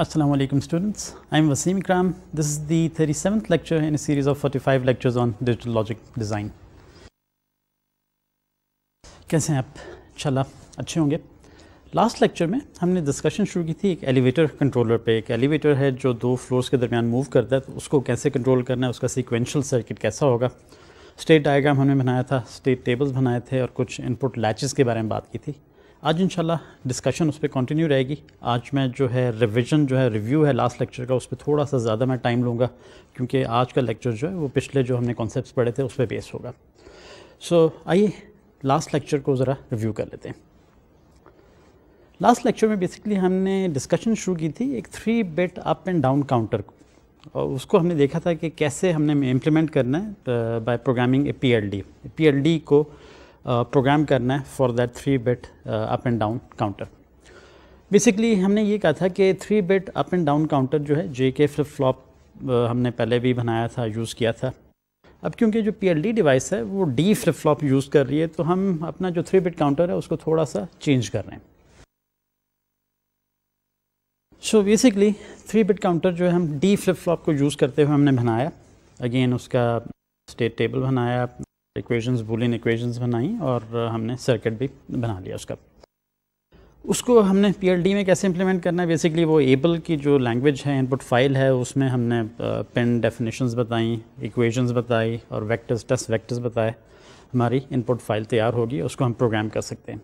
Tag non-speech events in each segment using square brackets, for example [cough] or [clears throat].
Assalamu alaikum students, I am Wasim Ikram. This is the 37th lecture in a series of 45 lectures on digital logic design. कैसे हैं आप इंशाल्लाह अच्छे होंगे last lecture में हमने डिस्कशन शुरू की थी एक एलिवेटर कंट्रोलर पे एक एलिवेटर है जो दो फ्लोर्स के दरमियान मूव करता है तो उसको कैसे कंट्रोल करना है उसका सीक्वेंशियल सर्किट कैसा होगा स्टेट डायग्राम हमने बनाया था स्टेट टेबल्स बनाए थे और कुछ इनपुट लैचेस के बारे में बात की थी आज इंशाल्लाह डिस्कशन उस पर कंटिन्यू रहेगी आज मैं जो है रिवीजन जो है रिव्यू है लास्ट लेक्चर का उस पर थोड़ा सा ज़्यादा मैं टाइम लूँगा क्योंकि आज का लेक्चर जो है वो पिछले जो हमने कॉन्सेप्ट पढ़े थे उस पर बेस होगा सो so, आइए लास्ट लेक्चर को ज़रा रिव्यू कर लेते हैं लास्ट लेक्चर में बेसिकली हमने डिस्कशन शुरू की थी एक three bit up and down counter को और उसको हमने देखा था कि कैसे हमने इम्प्लीमेंट करना है by programming A P L D P L D को प्रोग्राम करना है for that three bit up and down counter basically हमने ये कहा था कि three bit up and down counter जो है जे के फ्लिप फ्लॉप हमने पहले भी बनाया था यूज़ किया था अब क्योंकि जो पी डिवाइस है वो डी फ्लिप फ्लॉप यूज़ कर रही है तो हम अपना जो थ्री बिट काउंटर है उसको थोड़ा सा चेंज कर रहे हैं so basically three bit counter जो है हम डी फ्लिप फ्लॉप को यूज़ करते हुए हमने बनाया अगेन उसका स्टेट टेबल बनाया इक्वेशंस बुलियन इक्वेशंस बनाई और हमने सर्किट भी बना लिया उसका उसको हमने पी में कैसे इंप्लीमेंट करना है बेसिकली वो एबल की जो लैंग्वेज है इनपुट फाइल है उसमें हमने पेन डेफिनेशंस बताई इक्वेशंस बताई और वेक्टर्स टेस्ट वेक्टर्स बताए हमारी इनपुट फाइल तैयार होगी उसको हम प्रोग्राम कर सकते हैं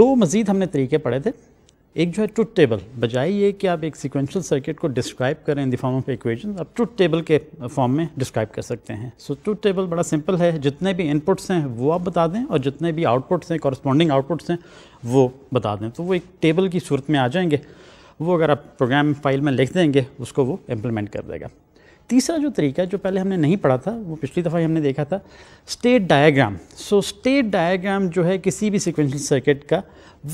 दो मज़ीद हमने तरीके पढ़े थे एक जो है ट्रुथ टेबल बजाय ये कि आप एक सिक्वेंशल सर्किट को डिस्क्राइब करें in the form of equation आप ट्रुथ टेबल के फॉर्म में डिस्क्राइब कर सकते हैं सो ट्रुथ टेबल बड़ा सिंपल है जितने भी इनपुट्स हैं वो आप बता दें और जितने भी आउटपुट्स हैं कॉरस्पॉन्डिंग आउटपुट्स हैं वो बता दें तो वो एक टेबल की सूरत में आ जाएंगे वो अगर आप प्रोग्राम फाइल में लिख देंगे उसको वो इम्प्लीमेंट कर देगा तीसरा जो तरीका जो पहले हमने नहीं पढ़ा था वो पिछली दफ़ा हमने देखा था state diagram so state diagram जो है किसी भी सिक्वेंशल सर्किट का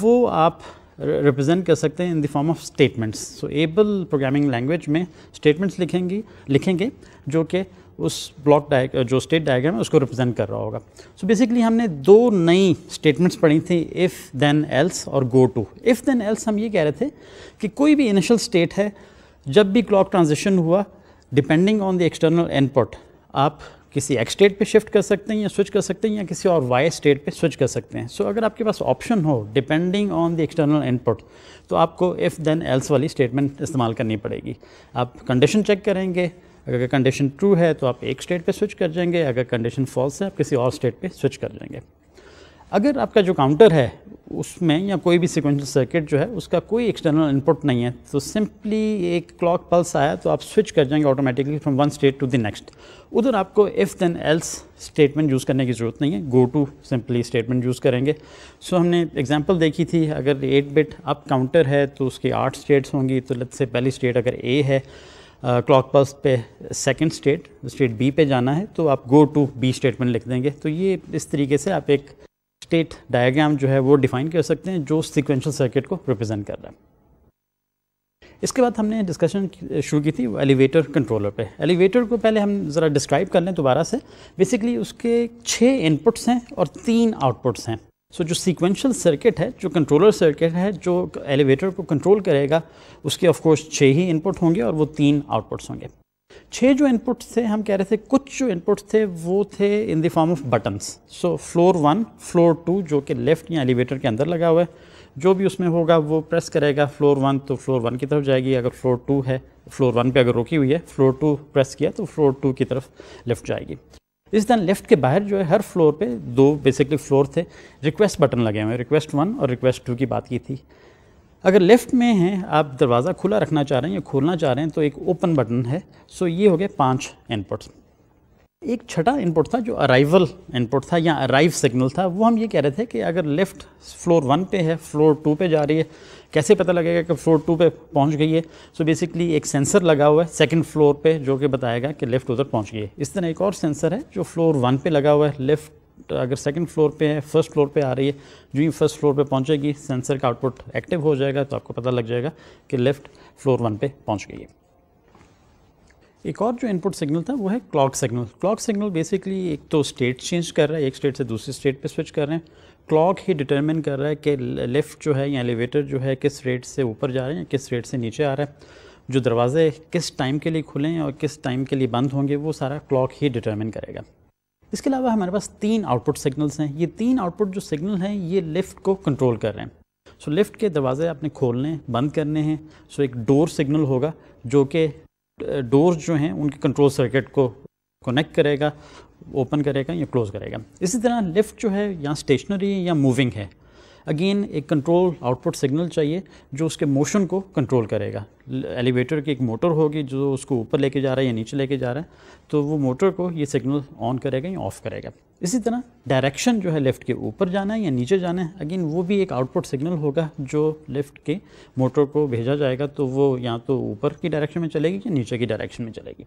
वो आप रिप्रेजेंट कर सकते हैं in the form of statements so ABEL programming language में स्टेटमेंट्स लिखेंगी लिखेंगे जो कि उस ब्लॉक डाय जो स्टेट डायग्राम है उसको रिप्रेजेंट कर रहा होगा सो so बेसिकली हमने दो नई स्टेटमेंट्स पढ़ी थी इफ़ देन एल्स और go to if then else हम ये कह रहे थे कि कोई भी इनिशियल स्टेट है जब भी क्लॉक ट्रांजिशन हुआ depending on the external input आप किसी एक्स स्टेट पे शिफ्ट कर सकते हैं या स्विच कर सकते हैं या किसी और वाई स्टेट पे स्विच कर सकते हैं सो so, अगर आपके पास ऑप्शन हो depending on the external input तो आपको इफ़ देन एल्स वाली स्टेटमेंट इस्तेमाल करनी पड़ेगी आप कंडीशन चेक करेंगे अगर कंडीशन ट्रू है तो आप एक स्टेट पे स्विच कर जाएंगे अगर कंडीशन फॉल्स है आप किसी और स्टेट पे स्विच कर जाएंगे अगर आपका जो काउंटर है उसमें या कोई भी सिक्वेंशियल सर्किट जो है उसका कोई एक्सटर्नल इनपुट नहीं है तो सिंपली एक क्लॉक पल्स आया तो आप स्विच कर जाएंगे automatically from one state to the next उधर आपको if then else statement use करने की ज़रूरत नहीं है go to simply statement use करेंगे सो so, हमने एग्जांपल देखी थी अगर एट बिट अप काउंटर है तो उसकी आठ स्टेट्स होंगी तो लत से पहली स्टेट अगर ए है क्लॉक पल्स पे सेकंड स्टेट स्टेट बी पे जाना है तो आप गो टू बी स्टेटमेंट लिख देंगे तो ये इस तरीके से आप एक स्टेट डायग्राम जो है वो डिफाइन कर सकते हैं जो सिक्वेंशल सर्किट को रिप्रेजेंट कर रहा है इसके बाद हमने डिस्कशन शुरू की थी एलिवेटर कंट्रोलर पे एलिवेटर को पहले हम ज़रा डिस्क्राइब कर लें दोबारा से बेसिकली उसके छः इनपुट्स हैं और तीन आउटपुट्स हैं सो so, जो सीक्वेंशियल सर्किट है जो कंट्रोलर सर्किट है जो एलिवेटर को कंट्रोल करेगा उसके ऑफकोर्स छः ही इनपुट होंगे और वो तीन आउटपुट्स होंगे छः जो इनपुट्स थे हम कह रहे थे कुछ जो इनपुट्स थे वो थे in the form of buttons so floor one floor two जो कि लेफ़्ट या एलिवेटर के अंदर लगा हुआ है जो भी उसमें होगा वो प्रेस करेगा फ्लोर वन तो फ्लोर वन की तरफ जाएगी अगर फ्लोर टू है फ्लोर वन पे अगर रुकी हुई है फ्लोर टू प्रेस किया तो फ्लोर टू की तरफ लेफ़्ट जाएगी इस दिन लेफ़्ट के बाहर जो है हर फ्लोर पे दो बेसिकली फ्लोर थे रिक्वेस्ट बटन लगे हुए हैं रिक्वेस्ट वन और रिक्वेस्ट टू की बात की थी अगर लेफ़्ट में हैं आप दरवाज़ा खुला रखना चाह रहे हैं या खोलना चाह रहे हैं तो एक ओपन बटन है सो ये हो गए पाँच इनपुट्स एक छठा इनपुट था जो अराइवल इनपुट था या अराइव सिग्नल था वो हम ये कह रहे थे कि अगर लेफ़्ट फ्लोर वन पे है फ्लोर टू पे जा रही है कैसे पता लगेगा कि फ्लोर टू पे पहुंच गई है सो so बेसिकली एक सेंसर लगा हुआ है सेकंड फ्लोर पे जो कि बताएगा कि लेफ़्ट उधर पहुंच गई है इस तरह एक और सेंसर है जो फ्लोर वन पे लगा हुआ है लेफ़्ट तो अगर सेकंड फ्लोर पे है फर्स्ट फ्लोर पे आ रही है जो ही फर्स्ट फ्लोर पे पहुंचेगी सेंसर का आउटपुट एक्टिव हो जाएगा तो आपको पता लग जाएगा कि लेफ़्ट फ्लोर वन पे पहुंच गई है एक और जो इनपुट सिग्नल था वो है clock signal clock signal basically एक तो स्टेट चेंज कर रहा है एक स्टेट से दूसरे स्टेट पर स्विच कर रहे हैं क्लॉक ही डिटरमिन कर रहा है कि लेफ़्ट जो है या एलिवेटर जो है किस रेट से ऊपर जा रहे हैं किस रेट से नीचे आ रहा है जो दरवाज़े किस टाइम के लिए खुलें और किस टाइम के लिए बंद होंगे वो सारा क्लॉक ही डिटरमिन करेगा इसके अलावा हमारे पास तीन आउटपुट सिग्नल्स हैं ये तीन आउटपुट जो सिग्नल हैं ये लिफ्ट को कंट्रोल कर रहे हैं सो लिफ्ट के दरवाज़े आपने खोलने बंद करने हैं सो एक डोर सिग्नल होगा जो कि डोर्स जो हैं उनके कंट्रोल सर्किट को कनेक्ट करेगा ओपन करेगा या क्लोज़ करेगा इसी तरह लिफ्ट जो है या स्टेशनरी या मूविंग है अगेन एक कंट्रोल आउटपुट सिग्नल चाहिए जो उसके मोशन को कंट्रोल करेगा एलिवेटर की एक मोटर होगी जो उसको ऊपर लेके जा रहा है या नीचे लेके जा रहा है तो वो मोटर को ये सिग्नल ऑन करेगा या ऑफ करेगा इसी तरह डायरेक्शन जो है लेफ़्ट के ऊपर जाना है या नीचे जाना है अगेन वो भी एक आउटपुट सिग्नल होगा जो लेफ़्ट के मोटर को भेजा जाएगा तो वो या तो ऊपर की डायरेक्शन में चलेगी या नीचे की डायरेक्शन में चलेगी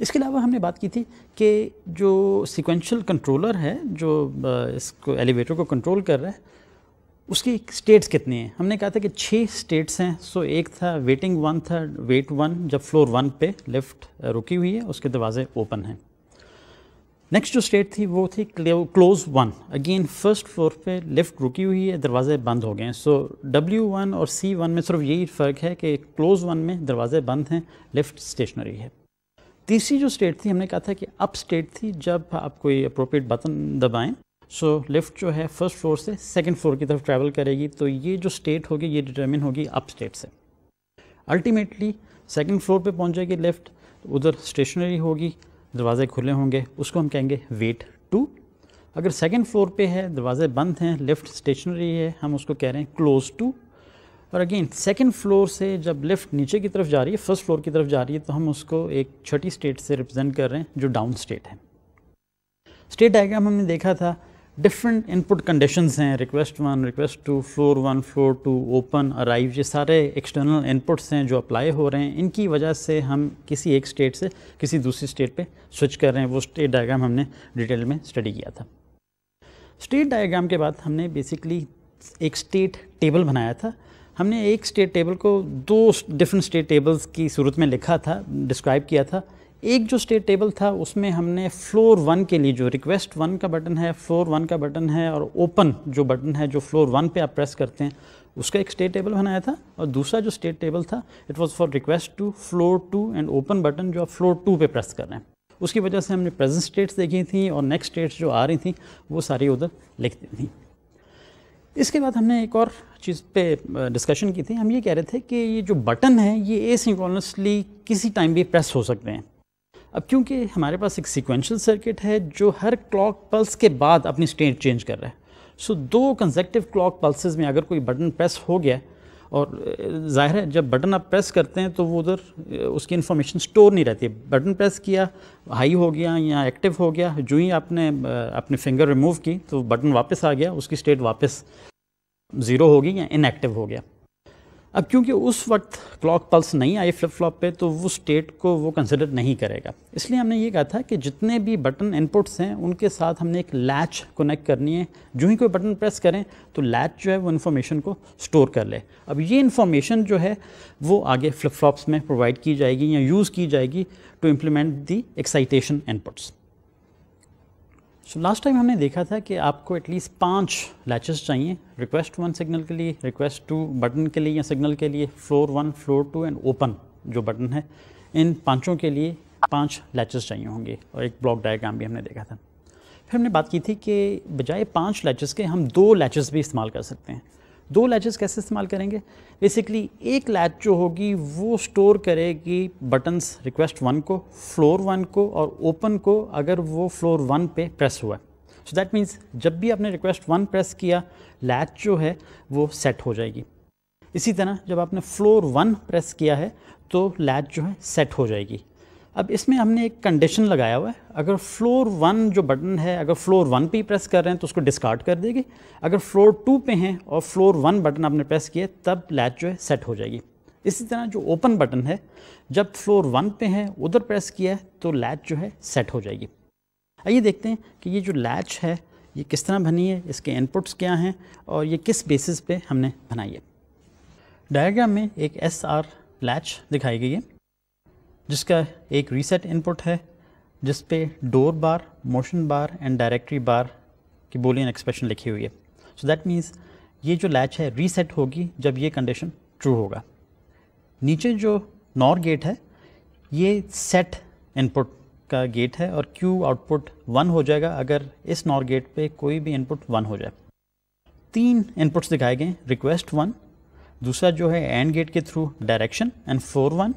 इसके अलावा हमने बात की थी कि जो सिक्वेंशल कंट्रोलर है जो इसको एलिवेटर को कंट्रोल कर रहा है उसकी स्टेट्स कितनी हैं हमने कहा था कि छः स्टेट्स हैं सो एक था वेटिंग वन था वेट वन जब फ्लोर वन पे लिफ्ट रुकी हुई है उसके दरवाजे ओपन हैं नेक्स्ट जो स्टेट थी वो थी close one again first floor पे लिफ्ट रुकी हुई है दरवाजे बंद हो गए हैं सो डब्ल्यू वन और सी वन में सिर्फ यही फ़र्क है कि क्लोज वन में दरवाजे बंद हैं लिफ्ट स्टेशनरी है तीसरी जो स्टेट थी हमने कहा था कि अप स्टेट थी जब आप कोई अप्रोप्रिएट बटन दबाएं सो so, लिफ्ट जो है फर्स्ट फ्लोर से सेकंड फ्लोर की तरफ ट्रैवल करेगी तो ये जो स्टेट होगी ये डिटर्मिन होगी अप स्टेट से अल्टीमेटली सेकंड फ्लोर पे पहुंच जाएगी लिफ्ट उधर स्टेशनरी होगी दरवाजे खुले होंगे उसको हम कहेंगे वेट टू अगर सेकेंड फ्लोर पर है दरवाजे बंद हैं लिफ्ट स्टेशनरी है हम उसको कह रहे हैं क्लोज टू और अगेन सेकेंड फ्लोर से जब लिफ्ट नीचे की तरफ जा रही है फर्स्ट फ्लोर की तरफ जा रही है तो हम उसको एक छठी स्टेट से रिप्रेजेंट कर रहे हैं जो डाउन स्टेट है स्टेट डायग्राम हमने देखा था डिफरेंट इनपुट कंडीशंस हैं request one request two floor one floor two open arrive ये सारे एक्सटर्नल इनपुट्स हैं जो अप्लाई हो रहे हैं इनकी वजह से हम किसी एक स्टेट से किसी दूसरी स्टेट पे स्विच कर रहे हैं वो स्टेट डायग्राम हमने डिटेल में स्टडी किया था स्टेट डायग्राम के बाद हमने बेसिकली एक स्टेट टेबल बनाया था हमने एक स्टेट टेबल को दो डिफरेंट स्टेट टेबल्स की सूरत में लिखा था डिस्क्राइब किया था एक जो स्टेट टेबल था उसमें हमने फ्लोर वन के लिए जो रिक्वेस्ट वन का बटन है फ्लोर वन का बटन है और ओपन जो बटन है जो फ्लोर वन पे आप प्रेस करते हैं उसका एक स्टेट टेबल बनाया था और दूसरा जो स्टेट टेबल था it was for request two floor two and open button जो आप फ्लोर टू पे प्रेस कर रहे हैं उसकी वजह से हमने प्रेजेंट स्टेट्स देखी थी और नेक्स्ट स्टेट्स जो आ रही थी वो सारी उधर लिखती थी इसके बाद हमने एक और चीज़ पे डिस्कशन की थी हम ये कह रहे थे कि ये जो बटन है ये एसिंक्रोनसली किसी टाइम भी प्रेस हो सकते हैं अब क्योंकि हमारे पास एक सिक्वेंशल सर्किट है जो हर क्लॉक पल्स के बाद अपनी स्टेट चेंज कर रहा है सो so, दो कंजेक्टिव क्लॉक पल्सेज में अगर कोई बटन प्रेस हो गया और ज़ाहिर है जब बटन आप प्रेस करते हैं तो वो उधर उसकी इन्फॉर्मेशन स्टोर नहीं रहती बटन प्रेस किया हाई हो गया या एक्टिव हो गया जो ही आपने अपनी फिंगर रिमूव की तो बटन वापस आ गया उसकी स्टेट वापस ज़ीरो होगी या इनएक्टिव हो गया अब क्योंकि उस वक्त क्लॉक पल्स नहीं आई फ्लिप फ्लॉप पे तो वो स्टेट को वो कंसिडर नहीं करेगा इसलिए हमने ये कहा था कि जितने भी बटन इनपुट्स हैं उनके साथ हमने एक लैच कनेक्ट करनी है जो ही कोई बटन प्रेस करें तो लैच जो है वो इन्फॉर्मेशन को स्टोर कर ले अब ये इन्फॉर्मेशन जो है वो आगे फ्लिप फ्लॉप्स में प्रोवाइड की जाएगी या यूज़ की जाएगी to implement the excitation inputs so last time हमने देखा था कि आपको एटलीस्ट पाँच लैचेस चाहिए रिक्वेस्ट वन सिग्नल के लिए रिक्वेस्ट टू बटन के लिए या सिग्नल के लिए floor one floor two and open जो बटन है इन पांचों के लिए पांच लैचेस चाहिए होंगे और एक ब्लॉक डायग्राम भी हमने देखा था फिर हमने बात की थी कि बजाय पाँच लैचेस के हम दो लैचेस भी इस्तेमाल कर सकते हैं दो लैचेस कैसे इस्तेमाल करेंगे बेसिकली एक लैच जो होगी वो स्टोर करेगी बटन्स रिक्वेस्ट वन को फ्लोर वन को और ओपन को अगर वो फ्लोर वन पे प्रेस हुआ सो दैट मीन्स जब भी आपने रिक्वेस्ट वन प्रेस किया लैच जो है वो सेट हो जाएगी इसी तरह जब आपने फ्लोर वन प्रेस किया है तो लैच जो है सेट हो जाएगी अब इसमें हमने एक कंडीशन लगाया हुआ है अगर फ्लोर वन जो बटन है अगर फ्लोर वन पे ही प्रेस कर रहे हैं तो उसको डिस्कार्ड कर देगी अगर फ्लोर टू पे हैं और फ्लोर वन बटन आपने प्रेस किया तब लैच जो है सेट हो जाएगी इसी तरह जो ओपन बटन है जब फ्लोर वन पे हैं उधर प्रेस किया तो लैच जो है सेट हो जाएगी आइए देखते हैं कि ये जो लैच है ये किस तरह बनी है इसके इनपुट्स क्या हैं और ये किस बेसिस पे हमने बनाई है डायग्राम में एक एस आर लैच दिखाई गई है जिसका एक रीसेट इनपुट है जिस पे door bar motion bar and directory bar की बोलियन एक्सप्रेशन लिखी हुई है सो दैट मीन्स ये जो लैच है रीसेट होगी जब ये कंडीशन ट्रू होगा नीचे जो नॉर गेट है ये सेट इनपुट का गेट है और क्यू आउटपुट वन हो जाएगा अगर इस नॉर गेट पे कोई भी इनपुट वन हो जाए तीन इनपुट्स दिखाए गए रिक्वेस्ट वन दूसरा जो है एंड गेट के through direction and four one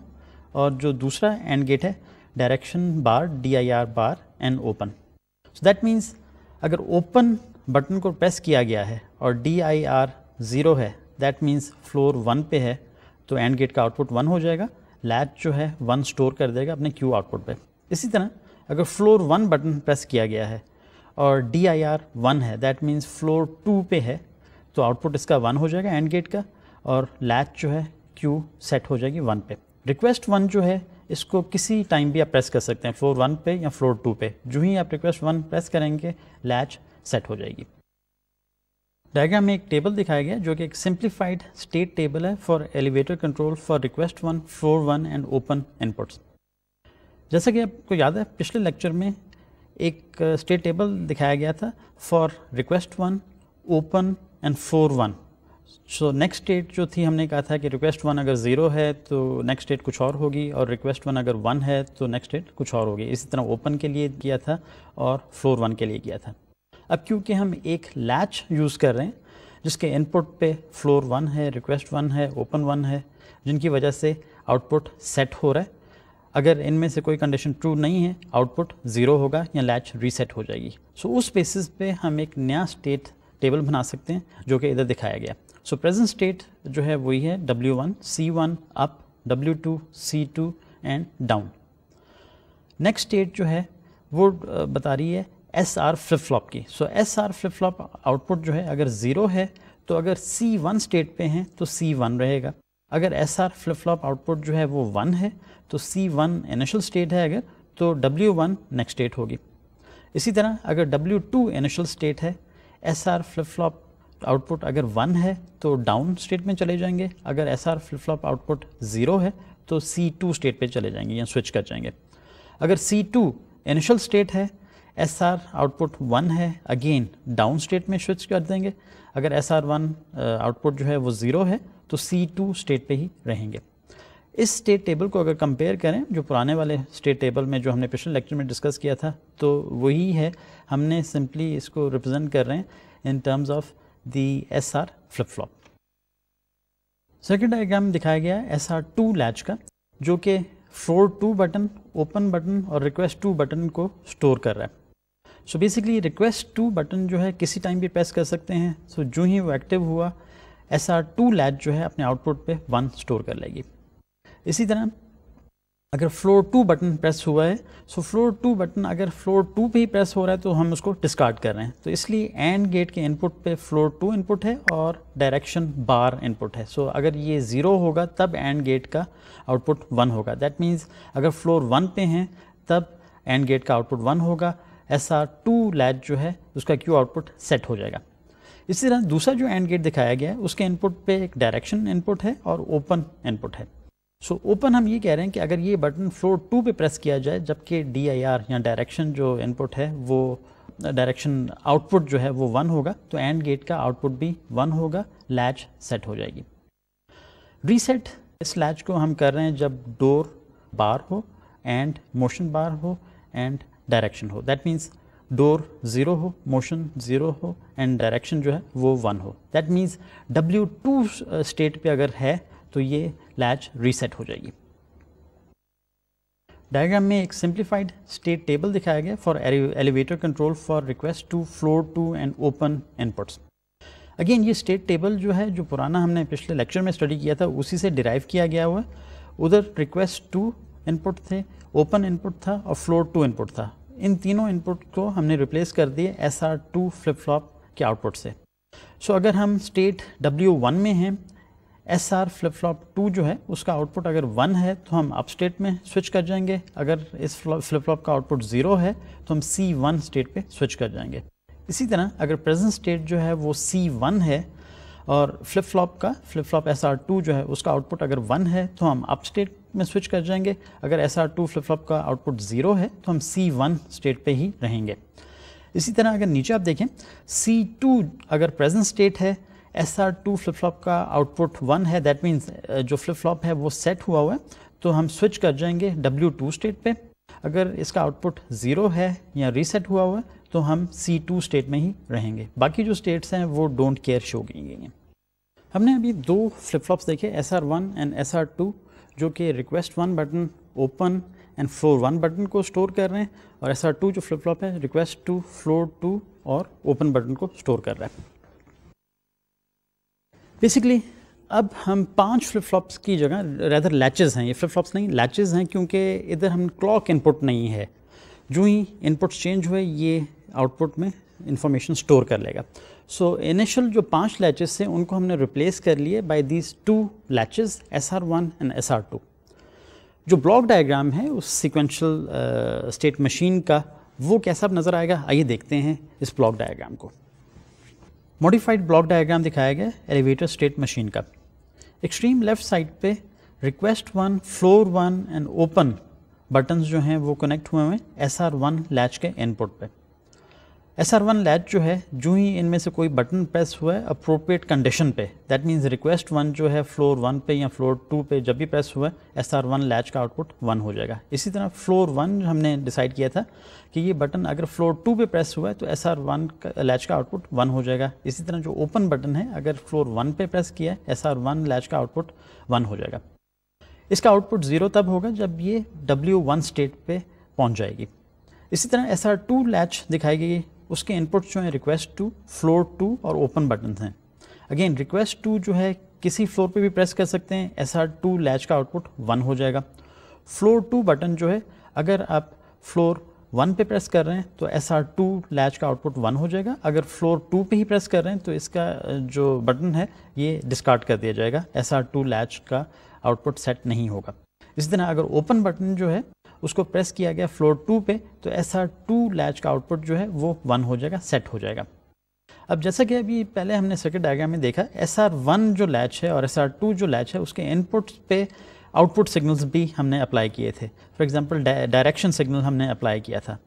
और जो दूसरा एंड गेट है direction bar D I R bar and open so that means अगर ओपन बटन को प्रेस किया गया है और डी आई आर ज़ीरो है दैट मीन्स फ्लोर वन पे है तो एंड गेट का आउटपुट वन हो जाएगा लैच जो है वन स्टोर कर देगा अपने क्यू आउटपुट पे इसी तरह अगर फ्लोर वन बटन प्रेस किया गया है और डी आई आर वन है दैट मीन्स फ्लोर टू पे है तो आउटपुट इसका वन हो जाएगा एंड गेट का और लैच जो है क्यू सेट हो जाएगी वन पे रिक्वेस्ट वन जो है इसको किसी टाइम भी आप प्रेस कर सकते हैं फ्लोर वन पे या फ्लोर टू पे जो ही आप रिक्वेस्ट वन प्रेस करेंगे लैच सेट हो जाएगी डायग्राम में एक टेबल दिखाया गया जो कि एक सिंप्लीफाइड स्टेट टेबल है for elevator control for request one floor one and open inputs जैसा कि आपको याद है पिछले लेक्चर में एक स्टेट uh, टेबल दिखाया गया था for request one open and four one so next state जो थी हमने कहा था कि रिक्वेस्ट वन अगर ज़ीरो है तो नेक्स्ट स्टेट कुछ और होगी और रिक्वेस्ट वन अगर वन है तो नेक्स्ट स्टेट कुछ और होगी इसी तरह ओपन के लिए किया था और फ्लोर वन के लिए किया था अब क्योंकि हम एक लैच यूज़ कर रहे हैं जिसके इनपुट पे फ्लोर वन है रिक्वेस्ट वन है ओपन वन है जिनकी वजह से आउटपुट सेट हो रहा है अगर इनमें से कोई कंडीशन ट्रू नहीं है आउटपुट ज़ीरो होगा या लैच रीसेट हो जाएगी सो so, उस बेसिस पे हम एक नया स्टेट टेबल बना सकते हैं जो कि इधर दिखाया गया सो प्रेजेंट स्टेट जो है वही है W1 one C one up W2 two C two and down next state जो है वो बता रही है एस आर फ्लिप फ्लॉप की so S R flip flop output जो है अगर ज़ीरो है तो अगर सी वन स्टेट पे हैं तो सी वन रहेगा अगर S R flip flop output जो है वो वन है तो सी वन इनिशियल स्टेट है अगर तो डब्ल्यू वन नेक्स्ट स्टेट होगी इसी तरह अगर डब्ल्यू टू इनिशियल स्टेट है S R flip flop output अगर वन है तो डाउन स्टेट में चले जाएंगे अगर S R flip flop output zero है तो सी टू स्टेट पे चले जाएंगे या स्विच कर जाएंगे अगर सी टू इनिशियल स्टेट है एस आर आउटपुट वन है अगेन डाउन स्टेट में स्विच कर देंगे अगर एस आर वन आउटपुट जो है वो ज़ीरो है तो सी टू स्टेट पर ही रहेंगे इस स्टेट टेबल को अगर कंपेयर करें जो पुराने वाले स्टेट टेबल में जो हमने पिछले लेक्चर में डिस्कस किया था तो वही है हमने सिंपली इसको रिप्रेजेंट कर रहे हैं in terms of the SR flip-flop. Circuit diagram दिखाया गया है एस आर टू लैच का जो कि floor two button open button और रिक्वेस्ट टू बटन को स्टोर कर रहा है so basically request two button जो है किसी टाइम भी प्रेस कर सकते हैं सो so, जो ही वो एक्टिव हुआ एस आर टू लैच जो है अपने आउटपुट पे वन स्टोर कर लेगी इसी तरह अगर फ्लोर टू बटन प्रेस हुआ है सो फ्लोर टू बटन अगर फ्लोर टू पे ही प्रेस हो रहा है तो हम उसको डिस्कार्ड कर रहे हैं तो इसलिए एंड गेट के इनपुट पे फ्लोर टू इनपुट है और डायरेक्शन बार इनपुट है सो so, अगर ये ज़ीरो होगा तब एंड गेट का आउटपुट वन होगा दैट मीन्स अगर फ्लोर वन पे हैं तब एंड गेट का आउटपुट वन होगा एस आर टू लैच जो है उसका क्यू आउटपुट सेट हो जाएगा इसी तरह दूसरा जो एंड गेट दिखाया गया है उसके इनपुट पे एक डायरेक्शन इनपुट है और ओपन इनपुट है सो so, ओपन हम ये कह रहे हैं कि अगर ये बटन फ्लोर टू पे प्रेस किया जाए जबकि डी आई आर या डायरेक्शन जो इनपुट है वो डायरेक्शन आउटपुट जो है वो वन होगा तो एंड गेट का आउटपुट भी वन होगा लैच सेट हो जाएगी रीसेट इस लैच को हम कर रहे हैं जब डोर बार हो एंड मोशन बार हो एंड डायरेक्शन हो दैट मीन्स डोर ज़ीरो हो मोशन ज़ीरो हो एंड डायरेक्शन जो है वो वन हो that means W two state पे अगर है तो ये लैच रीसेट हो जाएगी डायग्राम में एक सिंप्लीफाइड स्टेट टेबल दिखाया गया for elevator control for request two floor two and open inputs again ये स्टेट टेबल जो है जो पुराना हमने पिछले लेक्चर में स्टडी किया था उसी से डिराइव किया गया हुआ उधर रिक्वेस्ट टू इनपुट थे ओपन इनपुट था और फ्लोर टू इनपुट था इन तीनों इनपुट को हमने रिप्लेस कर दिए S R two flip flop के आउटपुट से सो so, अगर हम स्टेट डब्ल्यू वन में हैं S R flip flop two जो है उसका आउटपुट अगर वन है तो हम अप स्टेट में स्विच कर जाएंगे अगर इस फ्लिप फ्लॉप का आउटपुट ज़ीरो है तो हम सी वन स्टेट पे स्विच कर जाएंगे इसी तरह अगर प्रेजेंट स्टेट जो है वो सी वन है और फ्लिप फ्लॉप का flip flop S R two जो है उसका आउटपुट अगर वन है तो हम अप स्टेट में स्विच कर जाएंगे अगर S R two flip flop का आउटपुट ज़ीरो है तो हम सी वन स्टेट पर ही रहेंगे इसी तरह अगर नीचे आप देखें सी टू अगर प्रेजेंट स्टेट है S R two flip flop का आउटपुट वन है दैट मीन्स uh, जो फ्लिप फ्लॉप है वो सेट हुआ हुआ है तो हम स्विच कर जाएंगे डब्ल्यू टू स्टेट पे अगर इसका आउटपुट ज़ीरो है या रीसेट हुआ हुआ है तो हम सी टू स्टेट में ही रहेंगे बाकी जो स्टेट्स हैं वो डोंट केयर शो की गई हैं हमने अभी दो फ्लिप फ्लॉप्स देखे S R one and S R two जो कि request one button open and floor one button को स्टोर कर रहे हैं और एस आर टू जो फ्लिप फ्लॉप है रिक्वेस्ट टू फ्लोर टू और ओपन बटन को स्टोर कर रहा है बेसिकली अब हम पांच फ्लिप फ्लॉप्स की जगह रेदर लैचेस हैं ये फ्लिप फ्लॉप्स नहीं लैचेस हैं क्योंकि इधर हम क्लॉक इनपुट नहीं है जो ही इनपुट्स चेंज हुए ये आउटपुट में इंफॉर्मेशन स्टोर कर लेगा सो so, इनिशियल जो पांच लैचेस थे उनको हमने रिप्लेस कर लिए by these two latches S R one and S R two जो ब्लॉक डायग्राम है उस सिक्वेंशल स्टेट मशीन का वो कैसा नज़र आएगा आइए देखते हैं इस ब्लॉक डायग्राम को मॉडिफाइड ब्लॉक डायग्राम दिखाया गया एलिवेटर स्टेट मशीन का एक्सट्रीम लेफ्ट साइड पे request one floor one and open buttons जो हैं वो कनेक्ट हुए हुए एस आर वन लैच के इनपुट पे एस आर वन लैच जो है जो ही इनमें से कोई बटन प्रेस हुआ है अप्रोप्रिएट कंडीशन पे दैट मीन्स रिक्वेस्ट वन जो है फ्लोर वन पे या फ्लोर टू पे जब भी प्रेस हुआ है एस आर वन लैच का आउटपुट वन हो जाएगा इसी तरह फ्लोर वन हमने डिसाइड किया था कि ये बटन अगर फ्लोर टू पे प्रेस हुआ है तो एस आर वन का लैच का आउटपुट वन हो जाएगा इसी तरह जो ओपन बटन है अगर फ्लोर वन पे प्रेस किया है एस आर वन लैच का आउटपुट वन हो जाएगा इसका आउटपुट ज़ीरो तब होगा जब ये डब्ल्यू वन स्टेट पे पहुँच जाएगी इसी तरह एस आर टू लैच दिखाई गई उसके इनपुट्स जो हैं रिक्वेस्ट टू फ्लोर टू और ओपन बटन हैं अगेन रिक्वेस्ट टू जो है किसी फ्लोर पे भी प्रेस कर सकते हैं एस आर टू लैच का आउटपुट वन हो जाएगा फ्लोर टू बटन जो है अगर आप फ्लोर वन पे प्रेस कर रहे हैं तो एस आर टू लैच का आउटपुट वन हो जाएगा अगर फ्लोर टू पे ही प्रेस कर रहे हैं तो इसका जो बटन है ये डिस्कार्ड कर दिया जाएगा एस आर टू लैच का आउटपुट सेट नहीं होगा इसी तरह अगर ओपन बटन जो है उसको प्रेस किया गया फ्लोर टू पे तो ऐसा टू लैच का आउटपुट जो है वो वन हो जाएगा सेट हो जाएगा अब जैसा कि अभी पहले हमने सर्किट डायग्राम में देखा एस आर वन जो लैच है और एस आर टू जो लैच है उसके इनपुट पे आउटपुट सिग्नल्स भी हमने अप्लाई किए थे फॉर एग्जांपल डायरेक्शन सिग्नल हमने अप्लाई किया था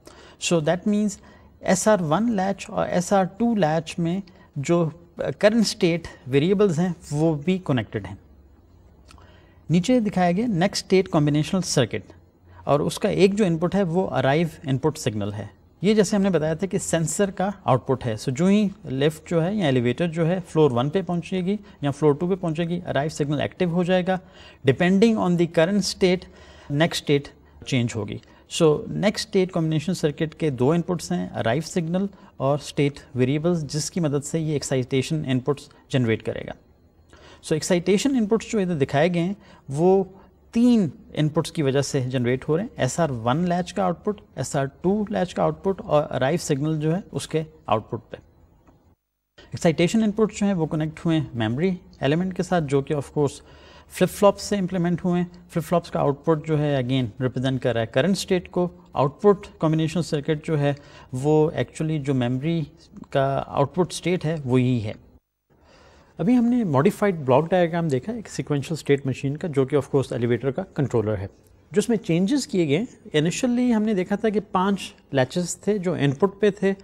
so that means S R one latch और एस आर टू लैच में जो करंट स्टेट वेरिएबल्स हैं वो भी कनेक्टेड हैं नीचे दिखाया गया नेक्स्ट स्टेट कॉम्बिनेशनल सर्किट और उसका एक जो इनपुट है वो अराइव इनपुट सिग्नल है ये जैसे हमने बताया था कि सेंसर का आउटपुट है सो so, जो ही लिफ्ट जो है या एलिवेटर जो है फ्लोर वन पे पहुंचेगी या फ्लोर टू पे पहुंचेगी अराइव सिग्नल एक्टिव हो जाएगा depending on the current state next state change होगी so next state combination circuit के दो इनपुट्स हैं अराइव सिग्नल और स्टेट वेरिएबल्स जिसकी मदद से ये एक्साइटेशन इनपुट्स जनरेट करेगा सो एक्साइटेशन इनपुट्स जो इधर दिखाए गए हैं वो तीन इनपुट्स की वजह से जनरेट हो रहे हैं एस आर वन लैच का output S R two latch का आउटपुट और अराइव सिग्नल जो है उसके आउटपुट पे एक्साइटेशन इनपुट्स जो हैं वो कनेक्ट हुए हैं मेमोरी एलिमेंट के साथ जो कि ऑफकोर्स फ्लिप फ्लॉप्स से इंप्लीमेंट हुए हैं फ्लिप फ्लॉप्स का आउटपुट जो है अगेन रिप्रेजेंट कर रहा है करंट स्टेट को आउटपुट कॉम्बिनेशन सर्किट जो है वो एक्चुअली जो मेमोरी का आउटपुट स्टेट है वो ही है अभी हमने मॉडिफाइड ब्लॉक डायग्राम देखा एक सिक्वेंशियल स्टेट मशीन का जो कि ऑफ कोर्स एलिवेटर का कंट्रोलर है जिसमें चेंजेस किए गए इनिशियली हमने देखा था कि पांच लैचेस थे जो इनपुट पे थे